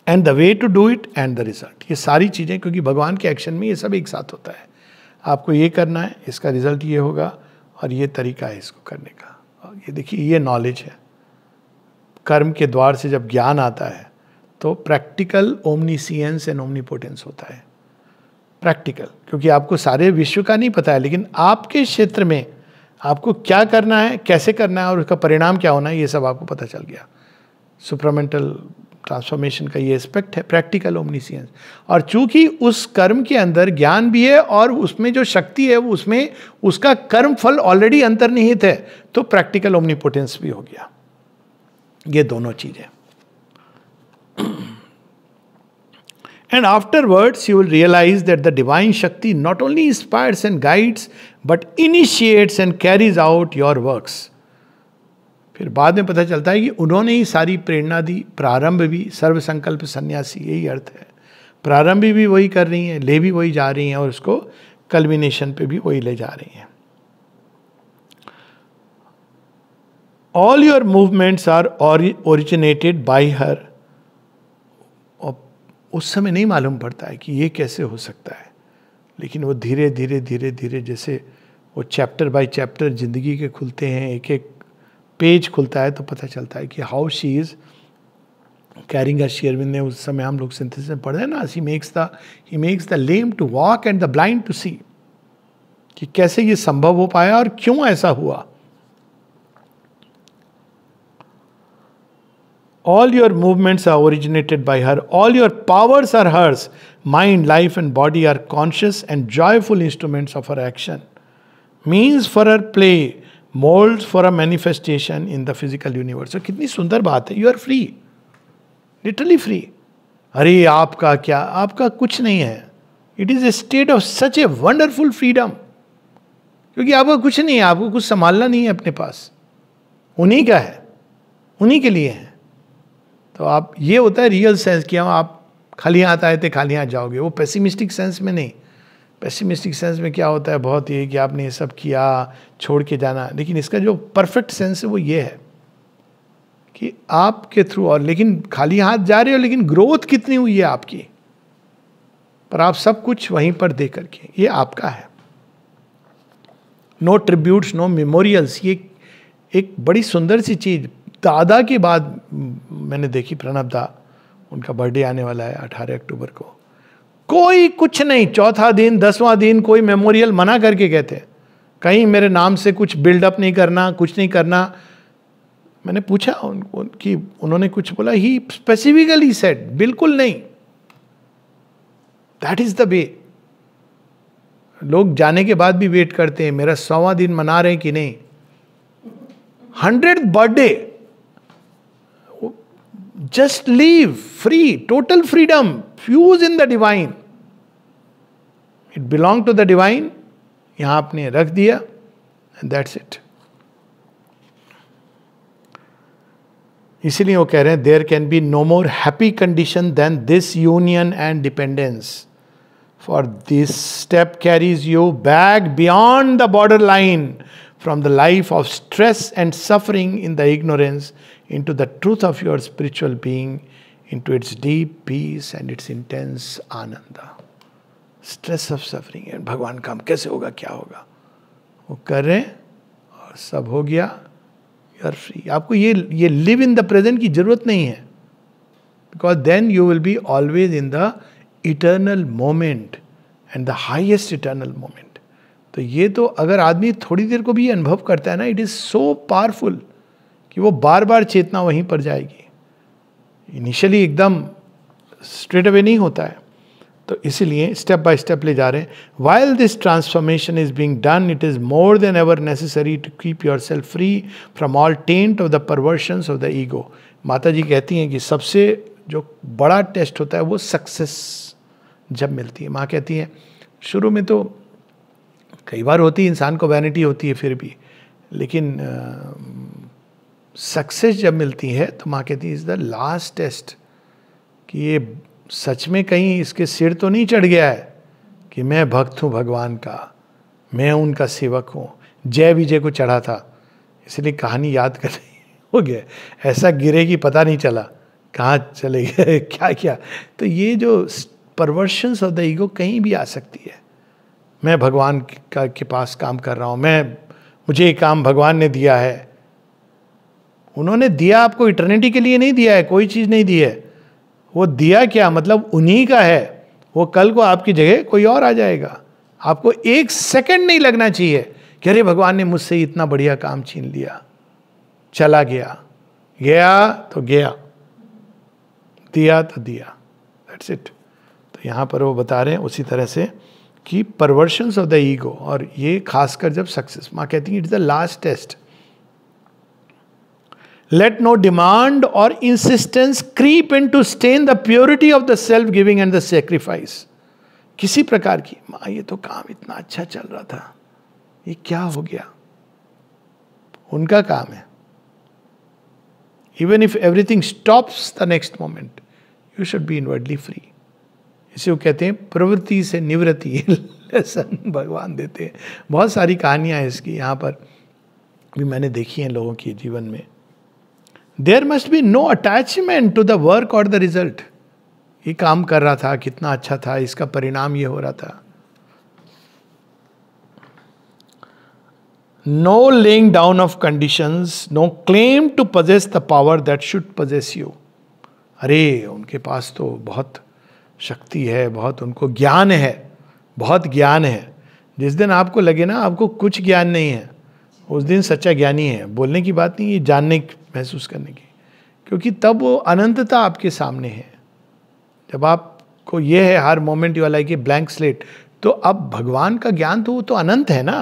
and the way to do it and the result ये सारी चीज़ें क्योंकि भगवान के एक्शन में ये सब एक साथ होता है आपको ये करना है इसका रिजल्ट ये होगा और ये तरीका है इसको करने का ये देखिए ये नॉलेज है कर्म के द्वार से जब ज्ञान आता है तो प्रैक्टिकल ओमनीसियंस एंड ओमनीपोटेंस होता है प्रैक्टिकल क्योंकि आपको सारे विश्व का नहीं पता है लेकिन आपके क्षेत्र में आपको क्या करना है कैसे करना है और उसका परिणाम क्या होना है ये सब आपको पता चल गया सुप्रमेंटल ट्रांसफॉर्मेशन का ये एस्पेक्ट है प्रैक्टिकल ओमनीसियंस और चूंकि उस कर्म के अंदर ज्ञान भी है और उसमें जो शक्ति है वो उसमें उसका कर्म फल ऑलरेडी अंतर्निहित है तो प्रैक्टिकल ओमनीपोटेंस भी हो गया ये दोनों चीज़ें and afterwards you will realise that the divine shakti not only inspires and guides but initiates and carries out your works फिर बाद में पता चलता है कि उन्होंने ही सारी प्रेरणा दी प्रारंभ भी सर्वसंकल्प सन्यासी यही अर्थ है प्रारंभ भी वही कर रही हैं ले भी वही जा रही हैं और उसको कल्बिनेशन पे भी वही ले जा रही हैं all your movements are originated by her उस समय नहीं मालूम पड़ता है कि ये कैसे हो सकता है लेकिन वो धीरे धीरे धीरे धीरे जैसे वो चैप्टर बाय चैप्टर जिंदगी के खुलते हैं एक एक पेज खुलता है तो पता चलता है कि हाउ शी इज़ कैरिंग शेयरविंद ने उस समय हम लोग सिंथेसिस में पढ़ रहे हैं ना he makes the he makes the lame to walk and the blind to see कि कैसे ये संभव हो पाया और क्यों ऐसा हुआ All your movements are originated by her. All your powers are hers. Mind, life, and body are conscious and joyful instruments of her action. Means for her play, molds for a manifestation in the physical universe. So, कितनी सुंदर बात You are free, literally free. अरे आपका क्या आपका कुछ नहीं है it is a state of such a wonderful freedom क्योंकि आपको कुछ नहीं है आपको कुछ संभालना नहीं है अपने पास उन्हीं का है उन्हीं के लिए है तो आप ये होता है रियल सेंस कि हम आप खाली हाथ आए थे खाली हाथ जाओगे वो पेसिमिस्टिक सेंस में नहीं पेसिमिस्टिक सेंस में क्या होता है बहुत ये कि आपने ये सब किया छोड़ के जाना लेकिन इसका जो परफेक्ट सेंस है वो ये है कि आपके थ्रू और लेकिन खाली हाथ जा रहे हो लेकिन ग्रोथ कितनी हुई है आपकी पर आप सब कुछ वहीं पर दे करके ये आपका है नो ट्रिब्यूट्स नो मेमोरियल्स ये एक बड़ी सुंदर सी चीज दादा की बात मैंने देखी प्रणब दा उनका बर्थडे आने वाला है अठारह अक्टूबर को कोई कुछ नहीं चौथा दिन दसवां दिन कोई मेमोरियल मना करके गए थे कहीं मेरे नाम से कुछ बिल्डअप नहीं करना कुछ नहीं करना मैंने पूछा उनको कि उन्होंने कुछ बोला ही स्पेसिफिकली सेट बिल्कुल नहीं दैट इज द वे लोग जाने के बाद भी वेट करते हैं मेरा सवा दिन मना रहे हैं कि नहीं hundred birthday just leave free total freedom fuse in the divine it belonged to the divine yahan apne rakh diya and that's it इसीलिए वो कह रहे हैं there can be no more happy condition than this union and dependence for this step carries you back beyond the border line from the life of stress and suffering in the ignorance into the truth of your spiritual being, into its deep peace and its intense ananda. Stress of suffering and Bhagwan kam kaise hoga kya hoga? Wo kar or aur sab ho gaya. free. आपको ये ये live in the present की जरूरत नहीं है. Because then you will be always in the eternal moment and the highest eternal moment. तो ये तो अगर आदमी थोड़ी देर को भी अनुभव करता है ना इट इज़ सो पावरफुल कि वो बार बार चेतना वहीं पर जाएगी इनिशियली एकदम स्ट्रेट अवे नहीं होता है तो इसीलिए स्टेप बाय स्टेप ले जा रहे हैं while this transformation is being done it is more than ever necessary to keep yourself free from all taint of the perversions of the ego माता जी कहती हैं कि सबसे जो बड़ा टेस्ट होता है वो सक्सेस जब मिलती है माँ कहती है शुरू में तो कई बार होती इंसान को वैनिटी होती है फिर भी लेकिन सक्सेस जब मिलती है तो माँ कहती इज़ द लास्ट टेस्ट कि ये सच में कहीं इसके सिर तो नहीं चढ़ गया है कि मैं भक्त हूँ भगवान का मैं उनका सेवक हूँ जय विजय को चढ़ा था इसलिए कहानी याद कर रही हो गया ऐसा गिरे कि पता नहीं चला कहाँ चले गए *laughs* क्या क्या तो ये जो परवर्शन ऑफ द ईगो कहीं भी आ सकती है मैं भगवान का के पास काम कर रहा हूँ मैं मुझे ये काम भगवान ने दिया है उन्होंने दिया आपको इटर्निटी के लिए नहीं दिया है कोई चीज़ नहीं दी है वो दिया क्या मतलब उन्हीं का है वो कल को आपकी जगह कोई और आ जाएगा आपको एक सेकंड नहीं लगना चाहिए कि अरे भगवान ने मुझसे इतना बढ़िया काम छीन लिया चला गया गया तो गया दिया तो दिया दैट्स इट तो यहाँ पर वो बता रहे हैं उसी तरह से कि परवर्शन ऑफ द ईगो और ये खासकर जब सक्सेस माँ कहती है it is the last test let no demand और insistence creep in to stain the purity of the self giving and the sacrifice किसी प्रकार की माँ ये तो काम इतना अच्छा चल रहा था ये क्या हो गया उनका काम है even if everything stops the next moment you should be inwardly free इसे वो कहते हैं प्रवृत्ति से निवृत्ति लेसन *laughs* भगवान देते हैं बहुत सारी कहानियां हैं इसकी यहाँ पर भी मैंने देखी हैं लोगों की जीवन में there must be no attachment to the work or the result ये काम कर रहा था कितना अच्छा था इसका परिणाम ये हो रहा था no laying down of condition no claim to possess the power that should possess you अरे उनके पास तो बहुत शक्ति है बहुत उनको ज्ञान है बहुत ज्ञान है जिस दिन आपको लगे ना आपको कुछ ज्ञान नहीं है उस दिन सच्चा ज्ञानी है बोलने की बात नहीं ये जानने महसूस करने की क्योंकि तब वो अनंतता आपके सामने है जब आपको ये है हर moment you are like a blank slate तो अब भगवान का ज्ञान तो वो तो अनंत है ना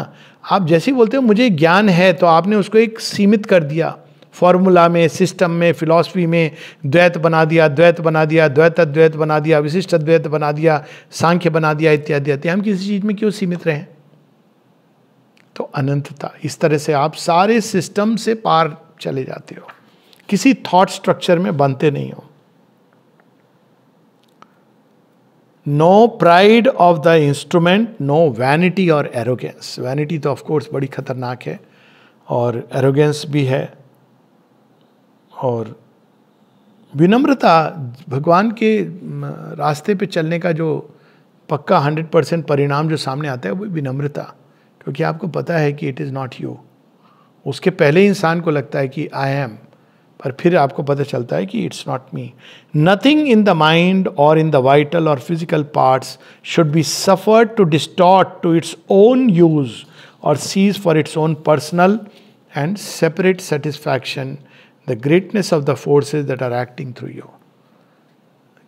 आप जैसे ही बोलते हो मुझे ज्ञान है तो आपने उसको एक सीमित कर दिया फॉर्मूला में सिस्टम में फिलॉसफी में द्वैत बना दिया द्वैत बना दिया द्वैत अद्वैत बना दिया विशिष्ट अद्वैत बना दिया सांख्य बना दिया इत्यादि इत्यादि हम किसी चीज़ में क्यों सीमित रहे तो अनंतता इस तरह से आप सारे सिस्टम से पार चले जाते हो किसी थॉट स्ट्रक्चर में बनते नहीं हो no pride of the instrument no vanity or arrogance vanity तो ऑफकोर्स बड़ी खतरनाक है और एरोगेंस भी है और विनम्रता भगवान के रास्ते पे चलने का जो पक्का हंड्रेड परसेंट परिणाम जो सामने आता है वो विनम्रता क्योंकि आपको पता है कि इट इज़ नॉट यू उसके पहले इंसान को लगता है कि आई एम पर फिर आपको पता चलता है कि it's not me nothing in the mind or in the vital or physical parts should be suffer to distort to its own use or seize for its own personal and separate satisfaction the greatness of the forces that are acting through you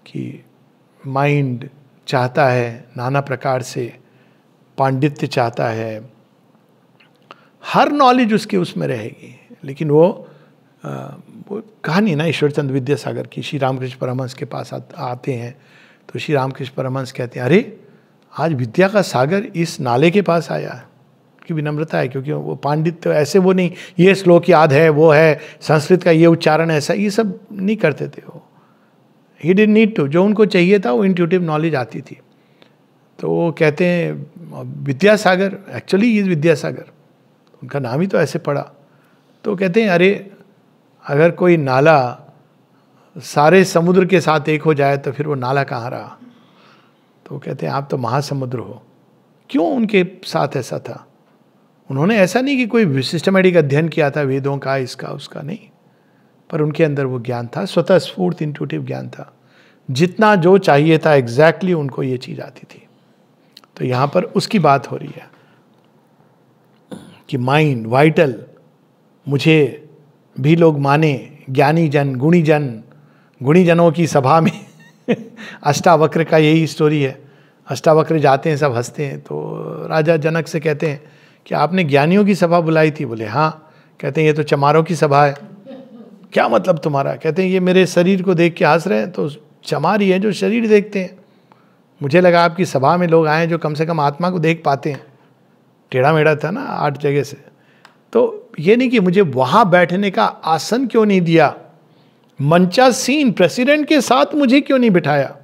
कि माइंड चाहता है नाना प्रकार से पांडित्य चाहता है हर नॉलेज उसके उसमें रहेगी लेकिन वो वो कहानी ना ईश्वरचंद विद्यासागर की श्री रामकृष्ण परमहंस के पास आ, आते हैं तो श्री रामकृष्ण परमहंस कहते हैं अरे आज विद्या का सागर इस नाले के पास आया है की विनम्रता है क्योंकि वो पांडित्य ऐसे वो नहीं ये श्लोक याद है वो है संस्कृत का ये उच्चारण ऐसा ये सब नहीं करते थे वो ही डिन नीड टू जो उनको चाहिए था वो इंट्यूटिव नॉलेज आती थी तो वो कहते हैं विद्यासागर एक्चुअली इज विद्यासागर उनका नाम ही तो ऐसे पड़ा तो कहते हैं अरे अगर कोई नाला सारे समुद्र के साथ एक हो जाए तो फिर वो नाला कहाँ रहा तो कहते हैं आप तो महासमुद्र हो क्यों उनके साथ ऐसा था उन्होंने ऐसा नहीं कि कोई सिस्टमेटिक अध्ययन किया था वेदों का इसका उसका नहीं पर उनके अंदर वो ज्ञान था स्वतः स्फूर्त इंटूटिव ज्ञान था जितना जो चाहिए था एग्जैक्टली exactly उनको ये चीज़ आती थी तो यहाँ पर उसकी बात हो रही है कि माइंड वाइटल मुझे भी लोग माने ज्ञानी जन गुणी जन गुणी जनों की सभा में *laughs* अष्टावक्र का यही स्टोरी है अष्टावक्र जाते हैं सब हंसते हैं तो राजा जनक से कहते हैं कि आपने ज्ञानियों की सभा बुलाई थी बोले हाँ कहते हैं ये तो चमारों की सभा है क्या मतलब तुम्हारा कहते हैं ये मेरे शरीर को देख के हंस रहे हैं तो चमार ही है जो शरीर देखते हैं मुझे लगा आपकी सभा में लोग आए जो कम से कम आत्मा को देख पाते हैं टेढ़ा मेढ़ा था ना आठ जगह से तो ये नहीं कि मुझे वहाँ बैठने का आसन क्यों नहीं दिया मंचा सीन प्रेसिडेंट के साथ मुझे क्यों नहीं बिठाया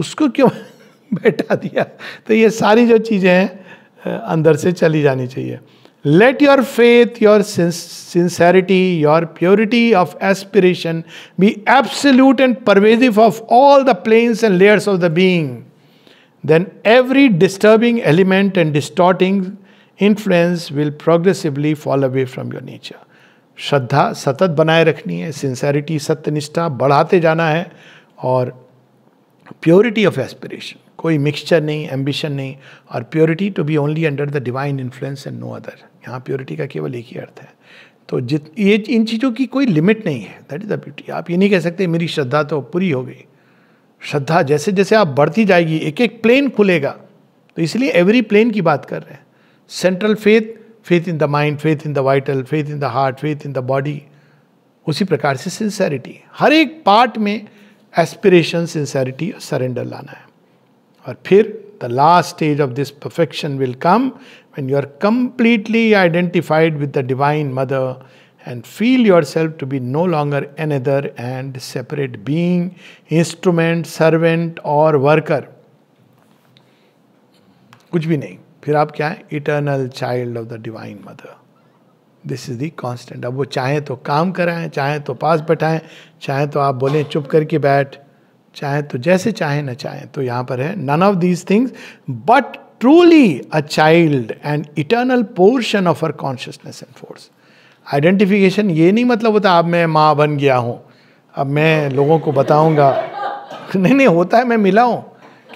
उसको क्यों *laughs* बैठा दिया तो ये सारी जो चीज़ें हैं अंदर से चली जानी चाहिए let your faith your sincerity your purity of aspiration be absolute and pervasive of all the planes and layers of the being then every disturbing element and distorting influence will progressively fall away from your nature श्रद्धा सतत बनाए रखनी है sincerity सत्यनिष्ठा बढ़ाते जाना है और प्योरिटी ऑफ एस्पिरेशन कोई मिक्सचर नहीं एम्बिशन नहीं और purity to be only under the divine influence and no other यहाँ प्योरिटी का केवल एक ही अर्थ है तो जित ये इन चीज़ों की कोई लिमिट नहीं है दैट इज़ द ब्यूटी आप ये नहीं कह सकते मेरी श्रद्धा तो पूरी हो गई श्रद्धा जैसे जैसे आप बढ़ती जाएगी एक एक प्लेन खुलेगा तो इसलिए एवरी प्लेन की बात कर रहे हैं central faith faith in the mind faith in the vital faith in the heart faith in the body उसी प्रकार से सिंसेरिटी हर एक पार्ट में एस्पिरेशन सिंसेरिटी और सरेंडर लाना है और फिर the last stage of this perfection will come when you are completely identified with the Divine Mother and feel yourself to be no longer another and separate being, instrument, servant or worker. कुछ भी नहीं फिर आप क्या है eternal child of the divine mother this is the constant अब वो चाहे तो काम कराएं चाहे तो पास बैठाएं चाहे तो आप बोलें चुप करके बैठ चाहे तो जैसे चाहे न चाहे तो यहाँ पर है none of these things but truly a child and eternal portion of her consciousness and force identification ये नहीं मतलब होता अब मैं माँ बन गया हूँ अब मैं लोगों को बताऊंगा *laughs* नहीं नहीं होता है मैं मिला हूँ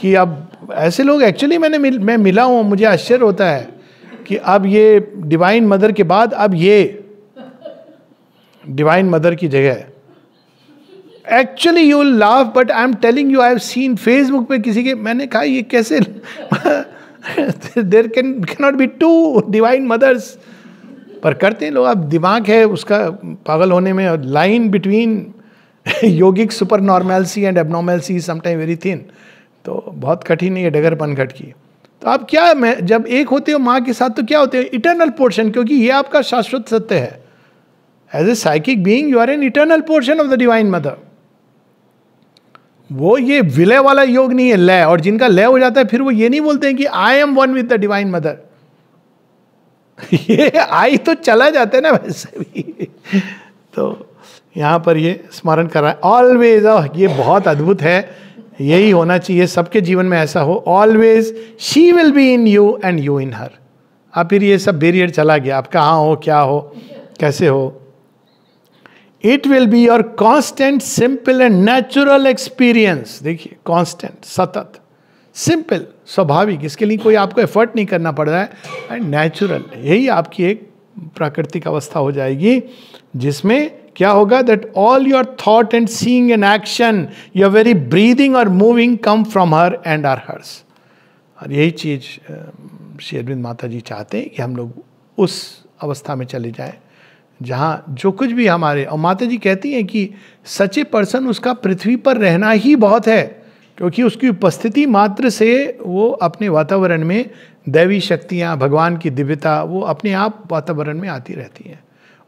कि अब ऐसे लोग एक्चुअली मैंने मिल, मैं मिला हूँ मुझे आश्चर्य होता है कि अब ये डिवाइन मदर के बाद अब ये डिवाइन मदर की जगह actually you will laugh but I am telling you I have seen Facebook पे किसी के मैंने कहा ये कैसे there can can not be two divine mothers पर करते हैं लोग अब दिमाग है उसका पागल होने में और line between yogic super normalcy and abnormalcy sometime very thin तो बहुत कठिन है ये डगर घट की तो आप क्या मैं जब एक होते हो माँ के साथ तो क्या होते हो इटर्नल पोर्शन क्योंकि ये आपका शाश्वत सत्य है as a psychic being you are an eternal portion of the divine mother वो ये विलय वाला योग नहीं है लय और जिनका लय हो जाता है फिर वो ये नहीं बोलते हैं कि I am one with the divine mother ये आई तो चला जाता है ना वैसे भी *laughs* तो यहाँ पर ये स्मरण कर रहा है ऑलवेज ये बहुत अद्भुत है यही होना चाहिए सबके जीवन में ऐसा हो always she will be in you and you in her अब फिर ये सब बेरियर चला गया आप कहाँ हो क्या हो कैसे हो it will be your constant simple and natural experience देखिए कॉन्स्टेंट सतत सिंपल स्वाभाविक इसके लिए कोई आपको एफर्ट नहीं करना पड़ रहा है एंड नेचुरल यही आपकी एक प्राकृतिक अवस्था हो जाएगी जिसमें क्या होगा that all your thought and seeing and action your very breathing or moving come from her and are hers और यही चीज़ श्री अरविंद माता जी चाहते हैं कि हम लोग उस अवस्था में चले जाएं जहाँ जो कुछ भी हमारे और माता जी कहती हैं कि सच ए पर्सन उसका पृथ्वी पर रहना ही बहुत है क्योंकि उसकी उपस्थिति मात्र से वो अपने वातावरण में दैवी शक्तियाँ भगवान की दिव्यता वो अपने आप वातावरण में आती रहती हैं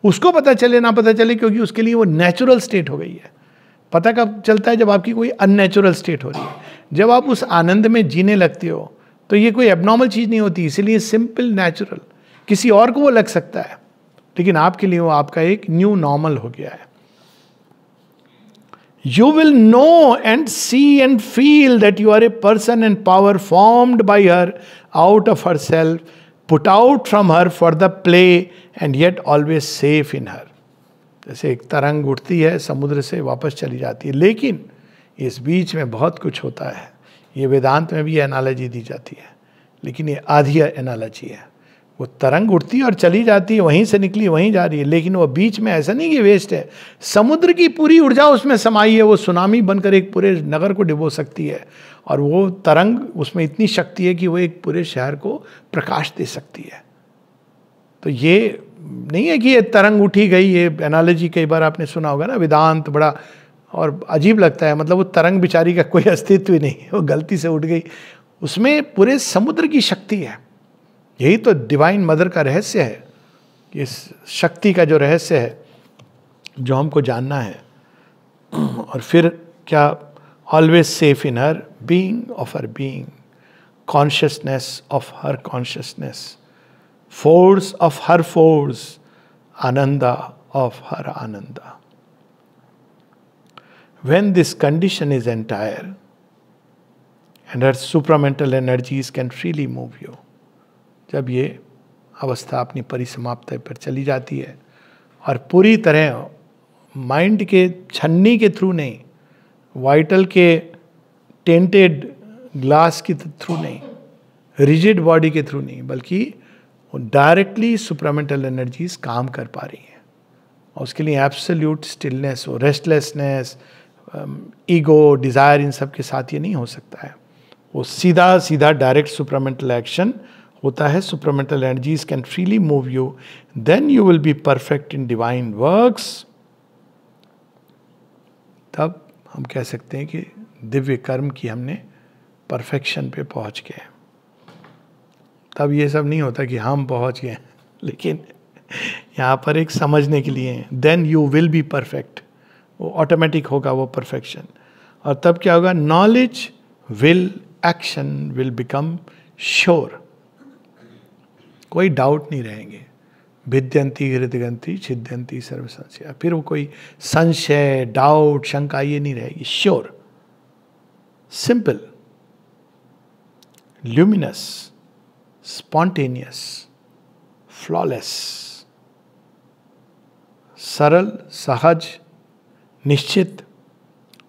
उसको पता चले ना पता चले क्योंकि उसके लिए वो नेचुरल स्टेट हो गई है पता कब चलता है जब आपकी कोई अननेचुरल स्टेट हो रही है जब आप उस आनंद में जीने लगते हो तो ये कोई एबनॉर्मल चीज़ नहीं होती इसीलिए सिंपल नेचुरल किसी और को वो लग सकता है लेकिन आपके लिए वो आपका एक न्यू नॉर्मल हो गया है you will know and see and feel that you are a person and power formed by her out of her self put out from her for the play and yet always safe in her जैसे एक तरंग उठती है समुद्र से वापस चली जाती है लेकिन इस बीच में बहुत कुछ होता है ये वेदांत में भी एनालॉजी दी जाती है लेकिन ये आधी एनालॉजी है वो तरंग उठती और चली जाती है वहीं से निकली वहीं जा रही है लेकिन वो बीच में ऐसा नहीं कि वेस्ट है समुद्र की पूरी ऊर्जा उसमें समाई है वो सुनामी बनकर एक पूरे नगर को डिबो सकती है और वो तरंग उसमें इतनी शक्ति है कि वो एक पूरे शहर को प्रकाश दे सकती है तो ये नहीं है कि ये तरंग उठी गई ये एनालॉजी कई बार आपने सुना होगा ना वेदांत बड़ा और अजीब लगता है मतलब वो तरंग बिचारी का कोई अस्तित्व ही नहीं है वो गलती से उठ गई उसमें पूरे समुद्र की शक्ति है यही तो डिवाइन मदर का रहस्य है कि इस शक्ति का जो रहस्य है जो हमको जानना है और फिर क्या always safe in her being of her being consciousness of her consciousness force of her force ananda of her ananda when this condition is entire and her supramental energies can freely move you जब ये अवस्था अपनी परिसमाप्ति पर चली जाती है और पूरी तरह माइंड के छन्नी के थ्रू नहीं वाइटल के टेंटेड ग्लास के थ्रू नहीं रिजिड बॉडी के थ्रू नहीं बल्कि डायरेक्टली सुपरामेंटल एनर्जीज काम कर पा रही हैं और उसके लिए एब्सोल्यूट स्टिलनेस हो रेस्टलेसनेस ईगो डिज़ायर इन सब के साथ ये नहीं हो सकता है वो सीधा सीधा डायरेक्ट सुपरामेंटल एक्शन होता है supramental energies can freely move you then you will be perfect in divine works तब हम कह सकते हैं कि दिव्य कर्म की हमने परफेक्शन पे पहुंच गए तब ये सब नहीं होता कि हम पहुंच गए लेकिन यहाँ पर एक समझने के लिए then you will be perfect वो ऑटोमेटिक होगा वो परफेक्शन और तब क्या होगा knowledge will action will become sure कोई डाउट नहीं रहेंगे भिद्यंती हृदयंती छिद्यंती सर्व संशय फिर वो कोई संशय डाउट शंका ये नहीं रहेगी sure simple luminous spontaneous flawless सरल सहज निश्चित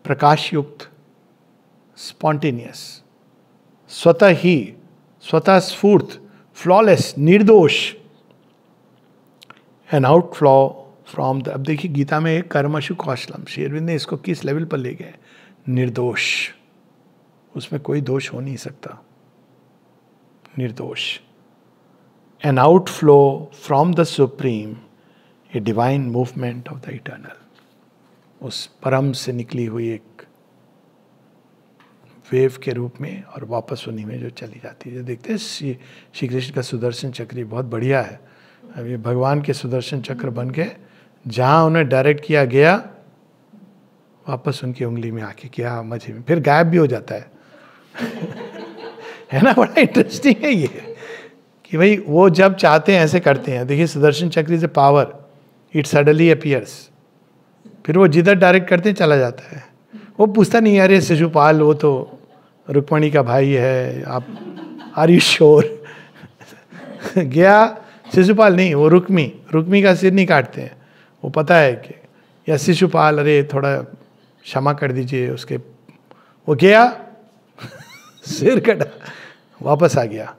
प्रकाशयुक्त स्पॉन्टेनियस स्वतः ही स्वतः स्फूर्त फ्लॉलेस निर्दोष an outflow from the अब देखिए गीता में कर्मशु कौशलम शेरविंद ने इसको किस लेवल पर ले गए निर्दोष उसमें कोई दोष हो नहीं सकता निर्दोष an outflow from the supreme a divine movement of the eternal उस परम से निकली हुई एक वेव के रूप में और वापस उन्हीं में जो चली जाती है देखते हैं श्री श्री कृष्ण का सुदर्शन चक्र बहुत बढ़िया है अब ये भगवान के सुदर्शन चक्र बन के जहाँ उन्हें डायरेक्ट किया गया वापस उनकी उंगली में आके क्या मजे में फिर गायब भी हो जाता है *laughs* है ना बड़ा इंटरेस्टिंग है ये कि भाई वो जब चाहते हैं ऐसे करते हैं देखिए Sudarshan Chakra is a power it suddenly appears फिर वो जिधर डायरेक्ट करते हैं चला जाता है वो पूछता नहीं अरे शिशुपाल वो तो रुक्मणी का भाई है आप आर यू श्योर गया शिशुपाल नहीं वो रुक्मी रुक्मी का सिर नहीं काटते हैं वो पता है कि या शिशुपाल अरे थोड़ा क्षमा कर दीजिए उसके वो गया *laughs* सिर कटा वापस आ गया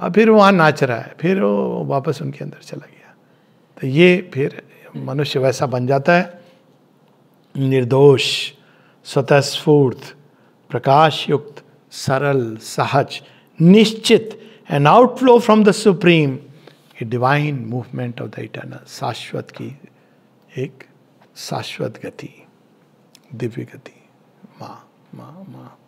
और फिर वहाँ नाच रहा है फिर वो वापस उनके अंदर चला गया तो ये फिर मनुष्य वैसा बन जाता है निर्दोष स्वतः स्फूर्त प्रकाश युक्त सरल सहज निश्चित an outflow from the supreme a divine movement of the eternal शाश्वत की एक शाश्वत गति दिव्य गति माँ माँ माँ